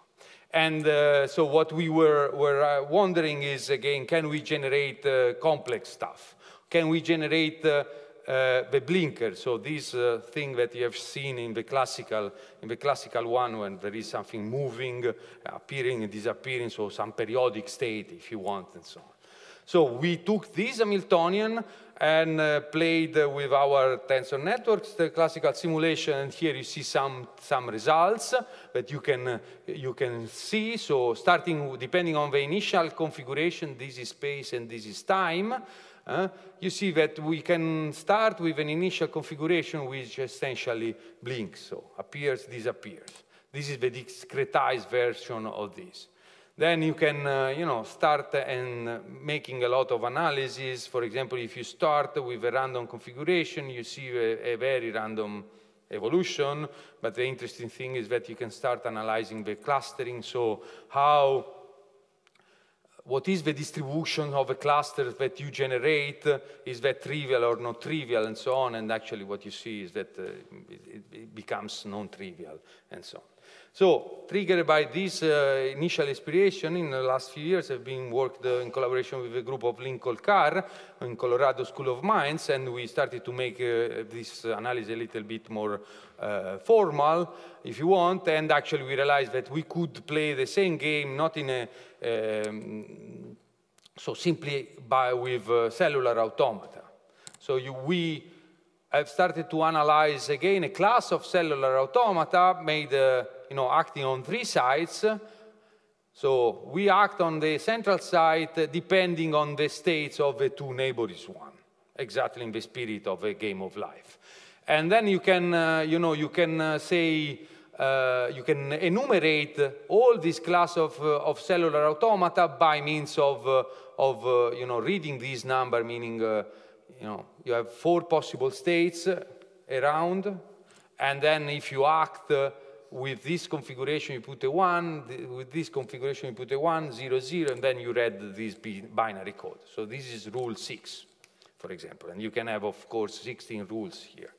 And uh, so what we were, were uh, wondering is, again, can we generate uh, complex stuff? Can we generate uh, uh, the blinker, so this uh, thing that you have seen in the classical in the classical one when there is something moving, uh, appearing and disappearing, so some periodic state if you want and so on. So we took this Hamiltonian and uh, played with our tensor networks, the classical simulation, and here you see some, some results that you can, uh, you can see. So starting, depending on the initial configuration, this is space and this is time. Uh, you see that we can start with an initial configuration which essentially blinks, so appears, disappears. This is the discretized version of this. Then you can, uh, you know, start and making a lot of analysis. For example, if you start with a random configuration, you see a, a very random evolution. But the interesting thing is that you can start analyzing the clustering. So how what is the distribution of the clusters that you generate? Is that trivial or not trivial and so on? And actually what you see is that uh, it, it becomes non-trivial and so on. So, triggered by this uh, initial inspiration, in the last few years I've been worked uh, in collaboration with a group of Lincoln Carr in Colorado School of Mines, and we started to make uh, this analysis a little bit more uh, formal, if you want, and actually we realized that we could play the same game, not in a, um, so simply by with uh, cellular automata. So you, we have started to analyze again a class of cellular automata made uh, you know, acting on three sides. So we act on the central side depending on the states of the two neighbors. one, exactly in the spirit of a game of life. And then you can, uh, you know, you can uh, say, uh, you can enumerate all this class of, uh, of cellular automata by means of, uh, of uh, you know, reading this number, meaning, you know, you have four possible states around, and then if you act with this configuration you put a 1, th with this configuration you put a 1, 0, 0, and then you read this binary code. So this is rule 6, for example. And you can have, of course, 16 rules here.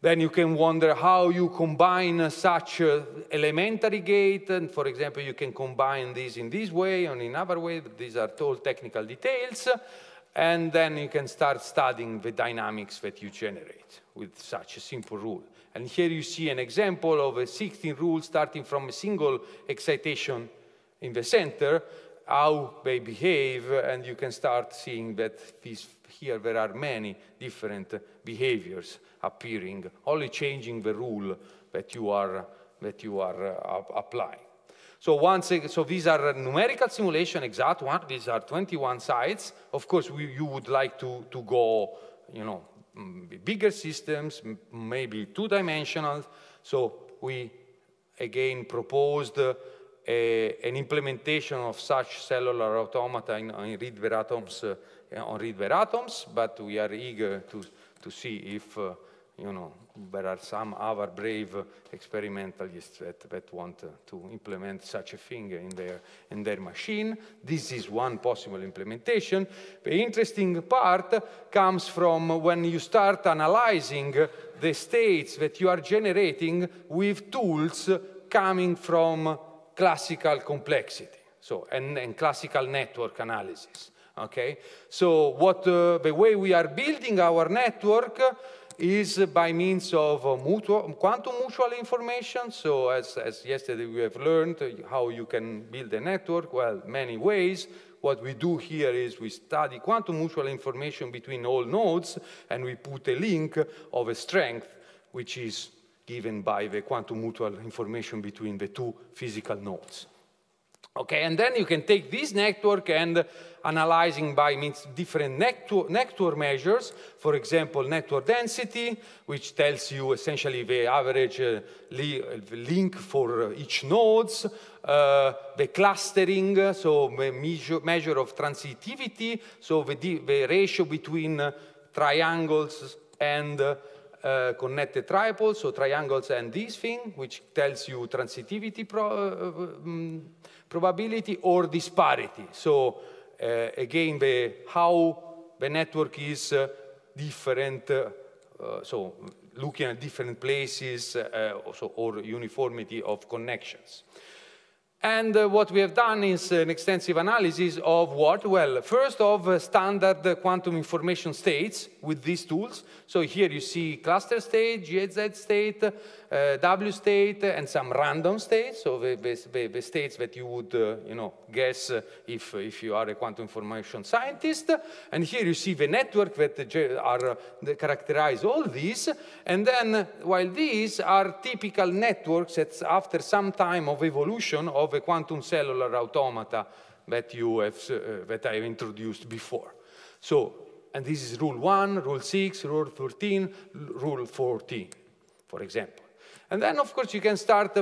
Then you can wonder how you combine such uh, elementary gate, and for example, you can combine this in this way and in another way, but these are all technical details. And then you can start studying the dynamics that you generate with such a simple rule. And here you see an example of a 16 rule starting from a single excitation in the center, how they behave, and you can start seeing that here there are many different behaviors appearing, only changing the rule that you are, that you are uh, applying. So once, so these are numerical simulation, exact one. These are 21 sites. Of course, we, you would like to, to go, you know, bigger systems, maybe two-dimensional. So we again proposed uh, a, an implementation of such cellular automata in, in read atoms, uh, on read where atoms, but we are eager to, to see if, uh, you know, there are some other brave experimentalists that, that want to implement such a thing in their, in their machine. This is one possible implementation. The interesting part comes from when you start analyzing the states that you are generating with tools coming from classical complexity, so, and, and classical network analysis, okay? So what, uh, the way we are building our network is by means of mutual, quantum mutual information. So as, as yesterday we have learned how you can build a network, well, many ways. What we do here is we study quantum mutual information between all nodes, and we put a link of a strength, which is given by the quantum mutual information between the two physical nodes. Okay, and then you can take this network and analyzing by means different network, network measures, for example, network density, which tells you essentially the average uh, li link for uh, each nodes, uh, the clustering, uh, so the measure, measure of transitivity, so the, the ratio between uh, triangles and uh, uh connected triples, so triangles and this thing, which tells you transitivity pro, uh, um, probability or disparity. So uh, again, the, how the network is uh, different, uh, so looking at different places also, uh, uh, or uniformity of connections. And uh, what we have done is an extensive analysis of what? Well, first of standard quantum information states with these tools. So here you see cluster state, GHZ state, uh, w state and some random states, so the, the, the states that you would uh, you know, guess uh, if, if you are a quantum information scientist. And here you see the network that are, that characterize all these. And then while these are typical networks that after some time of evolution of a quantum cellular automata that, you have, uh, that I have introduced before. So, and this is rule 1, rule 6, rule 13, rule 14, for example. And then, of course, you can start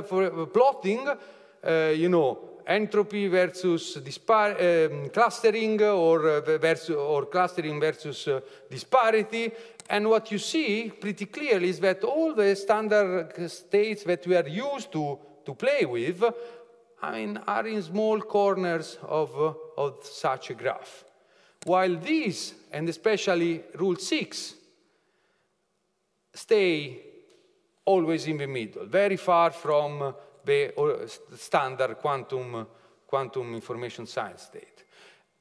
plotting, uh, you know, entropy versus um, clustering or, uh, versus, or clustering versus uh, disparity. And what you see pretty clearly is that all the standard states that we are used to, to play with I mean, are in small corners of, uh, of such a graph. While these, and especially rule six, stay always in the middle, very far from the uh, standard quantum, quantum information science state.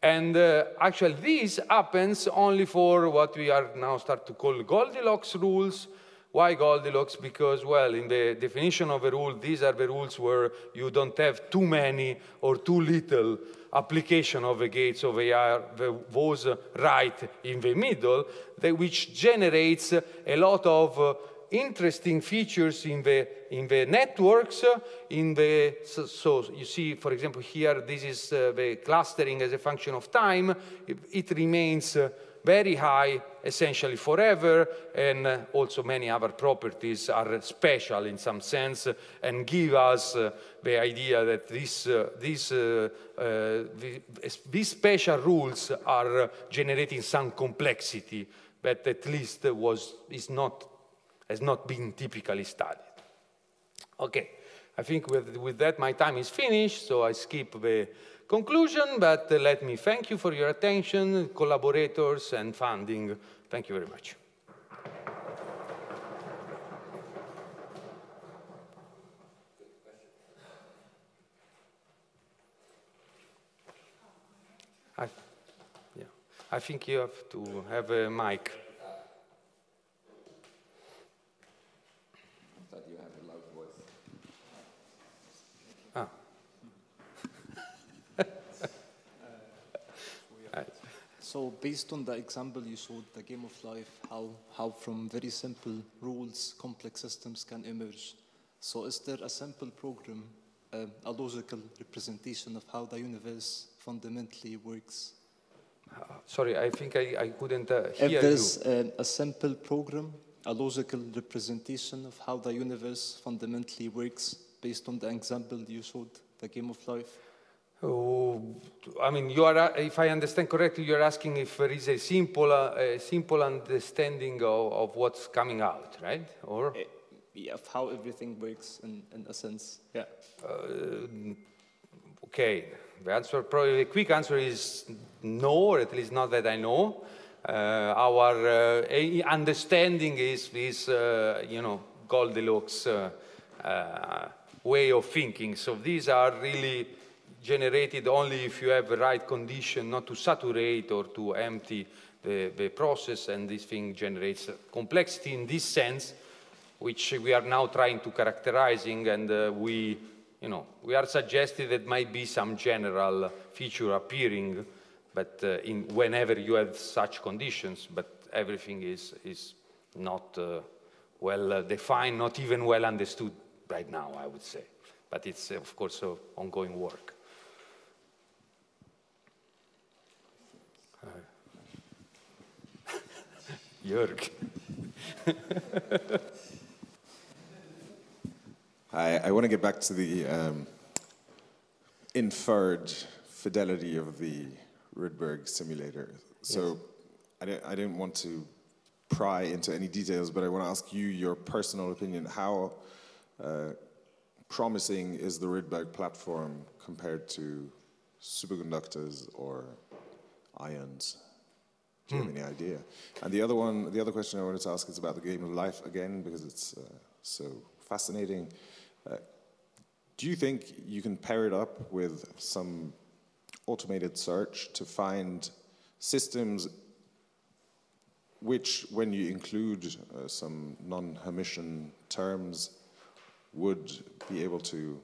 And uh, actually, this happens only for what we are now start to call Goldilocks rules. Why Goldilocks? Because, well, in the definition of a rule, these are the rules where you don't have too many or too little application of the gates of AR, those right in the middle, that which generates a lot of uh, interesting features in the, in the networks. In the, so, so you see, for example, here, this is uh, the clustering as a function of time. It, it remains uh, very high, essentially forever, and uh, also many other properties are special in some sense uh, and give us uh, the idea that this, uh, this, the, these special rules are generating some complexity that at least was, is not has not been typically studied. Okay, I think with, with that my time is finished, so I skip the conclusion, but uh, let me thank you for your attention, collaborators and funding. Thank you very much. I, I think you have to have a mic. So based on the example you showed, the game of life, how, how from very simple rules, complex systems can emerge. So is there a simple program, uh, a logical representation of how the universe fundamentally works? Uh, sorry, I think I, I couldn't uh, hear you. If there's you. a simple program, a logical representation of how the universe fundamentally works based on the example you showed, the game of life, I mean, you are, if I understand correctly, you're asking if there is a simple, uh, a simple understanding of, of, what's coming out, right? Or uh, of how everything works in, in a sense. Yeah. Uh, okay. The answer, probably the quick answer is no, or at least not that I know. Uh, our uh, understanding is is uh, you know Goldilocks way of thinking. So these are really generated only if you have the right condition not to saturate or to empty the, the process, and this thing generates complexity in this sense, which we are now trying to characterizing, and uh, we, you know, we are suggesting that might be some general feature appearing, but uh, in whenever you have such conditions, but everything is is not uh, well uh, defined, not even well understood right now, I would say. But it's of course ongoing work. Jörg. I, I want to get back to the um, inferred fidelity of the Rydberg simulator. So yes. I, didn't, I didn't want to pry into any details, but I want to ask you your personal opinion. How uh, promising is the Rydberg platform compared to superconductors or ions? Do you have any idea? And the other one, the other question I wanted to ask is about the game of life again because it's uh, so fascinating. Uh, do you think you can pair it up with some automated search to find systems which, when you include uh, some non-Hermitian terms, would be able to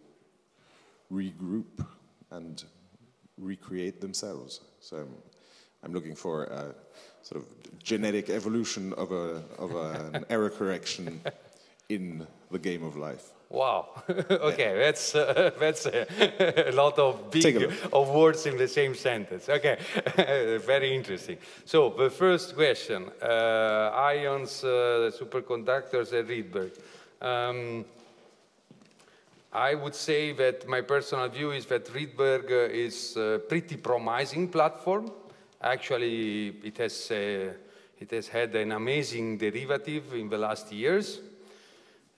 regroup and recreate themselves? So I'm looking for a sort of genetic evolution of, a, of a, an error correction in the game of life. Wow. okay, yeah. that's uh, that's a lot of big of words in the same sentence. Okay, very interesting. So the first question: uh, ions, uh, superconductors, and Rydberg. Um, I would say that my personal view is that Rydberg is a pretty promising platform Actually, it has, uh, it has had an amazing derivative in the last years.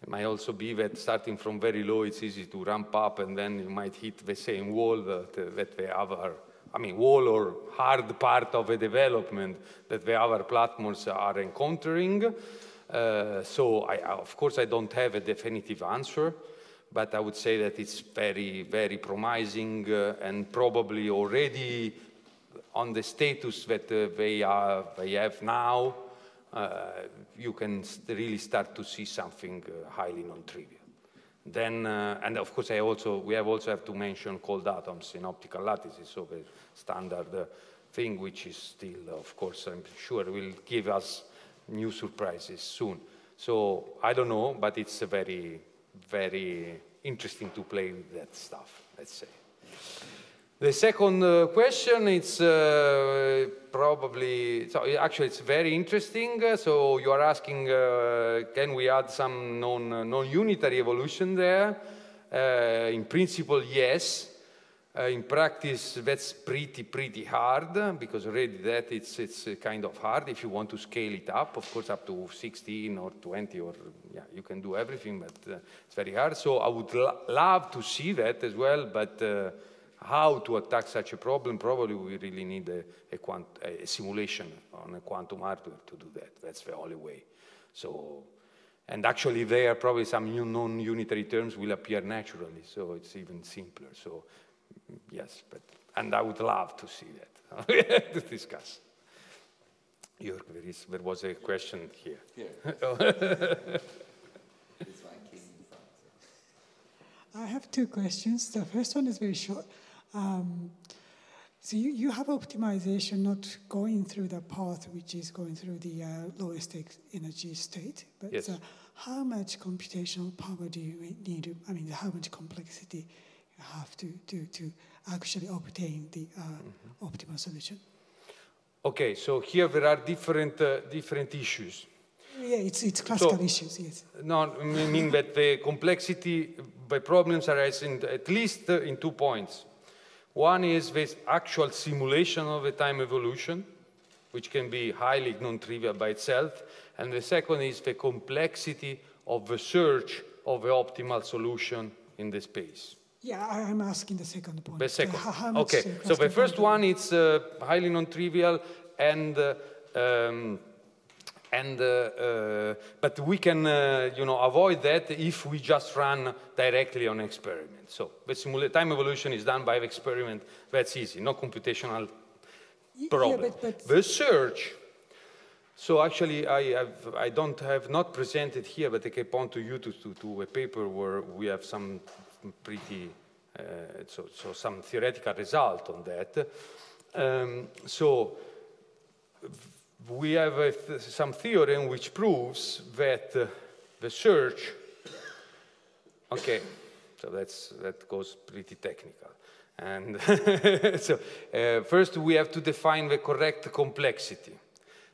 It might also be that starting from very low, it's easy to ramp up, and then you might hit the same wall that, uh, that the other, I mean, wall or hard part of the development that the other platforms are encountering. Uh, so, I, of course, I don't have a definitive answer, but I would say that it's very, very promising uh, and probably already on the status that uh, they, are, they have now, uh, you can really start to see something uh, highly non-trivial. Then, and of course, I also, we have also have to mention cold atoms in optical lattices, so the standard thing, which is still, of course, I'm sure will give us new surprises soon. So I don't know, but it's a very, very interesting to play with that stuff, let's say. The second uh, question, it's uh, probably, so actually it's very interesting. Uh, so you are asking, uh, can we add some non, uh, non-unitary evolution there? in principle, yes. in practice, that's pretty, pretty hard because already that it's, it's kind of hard if you want to scale it up, of course, up to 16 or 20 or, yeah, you can do everything, but it's very hard. So I would lo love to see that as well, but how to attack such a problem, probably we really need a, a, quant, a simulation on a quantum hardware to do that. That's the only way. So, and actually there probably some new non-unitary terms will appear naturally, so it's even simpler. So yes, but, and I would love to see that, to discuss. Jörg, there, is, there was a question here. Yeah. I have two questions. The first one is very short. Um, so you, you have optimization not going through the path which is going through the uh, lowest energy state, but yes. uh, how much computational power do you need? I mean, how much complexity you have to to to actually obtain the uh, mm-hmm. optimal solution? Okay, so here there are different uh, different issues. Yeah, it's, it's classical so, issues, yes. No, I mean that the complexity by problems in at least uh, in two points. One is this actual simulation of the time evolution, which can be highly non-trivial by itself. And the second is the complexity of the search of the optimal solution in the space. Yeah, I'm asking the second point. The second. Uh, okay, so the first one, it's uh, highly non-trivial and uh, um, and, uh, uh, but we can uh, you know, avoid that if we just run directly on experiment. So the time evolution is done by experiment. That's easy, no computational problem. Yeah, but, but the search, so actually, I, have, I don't have not presented here, but I keep on to you to, to, to a paper where we have some pretty, uh, so, so some theoretical result on that. Um, so we have a, some theorem which proves that uh, the search, okay, so that's, that goes pretty technical. And so uh, first we have to define the correct complexity.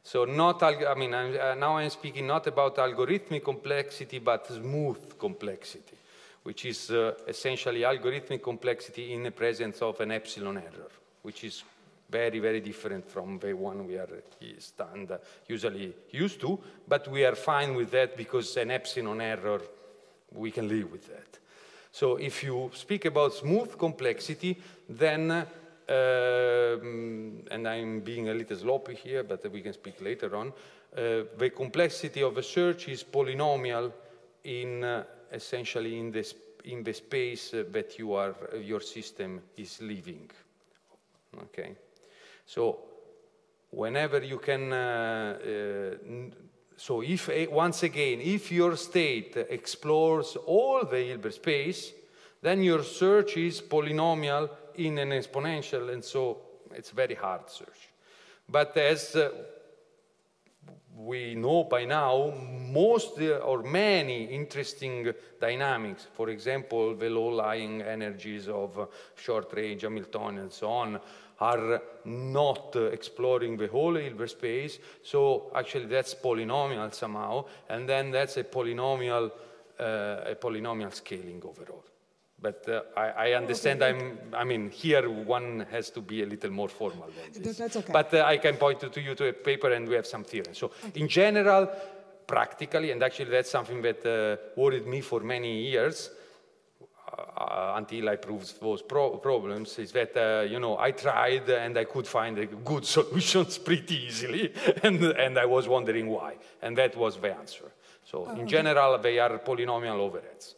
So not, I mean, I'm, uh, now I'm speaking not about algorithmic complexity, but smooth complexity, which is uh, essentially algorithmic complexity in the presence of an epsilon error, which is very, very different from the one we are eh, stand usually used to, but we are fine with that because an epsilon error, we can live with that. So if you speak about smooth complexity, then, uh, and I'm being a little sloppy here, but we can speak later on, uh, the complexity of a search is polynomial in uh, essentially in the, in the space uh, that you are, uh, your system is living. Okay. So whenever you can, uh, uh, so if once again, if your state explores all the Hilbert space, then your search is polynomial in an exponential, and so it's very hard search. But as uh, we know by now, most uh, or many interesting dynamics, for example, the low-lying energies of uh, short-range Hamiltonian and so on, are not exploring the whole Hilbert space. So actually that's polynomial somehow, and then that's a polynomial, uh, a polynomial scaling overall. But uh, I, I, understand okay. I'm, I mean, here one has to be a little more formal than this. That's okay. But uh, I can point to you to a paper and we have some theorem. So okay. in general, practically, and actually that's something that uh, worried me for many years, uh, until I proved those pro problems is that uh, you know I tried and I could find good solutions pretty easily, and and I was wondering why, and that was the answer. So oh, in okay. general, they are polynomial overheads.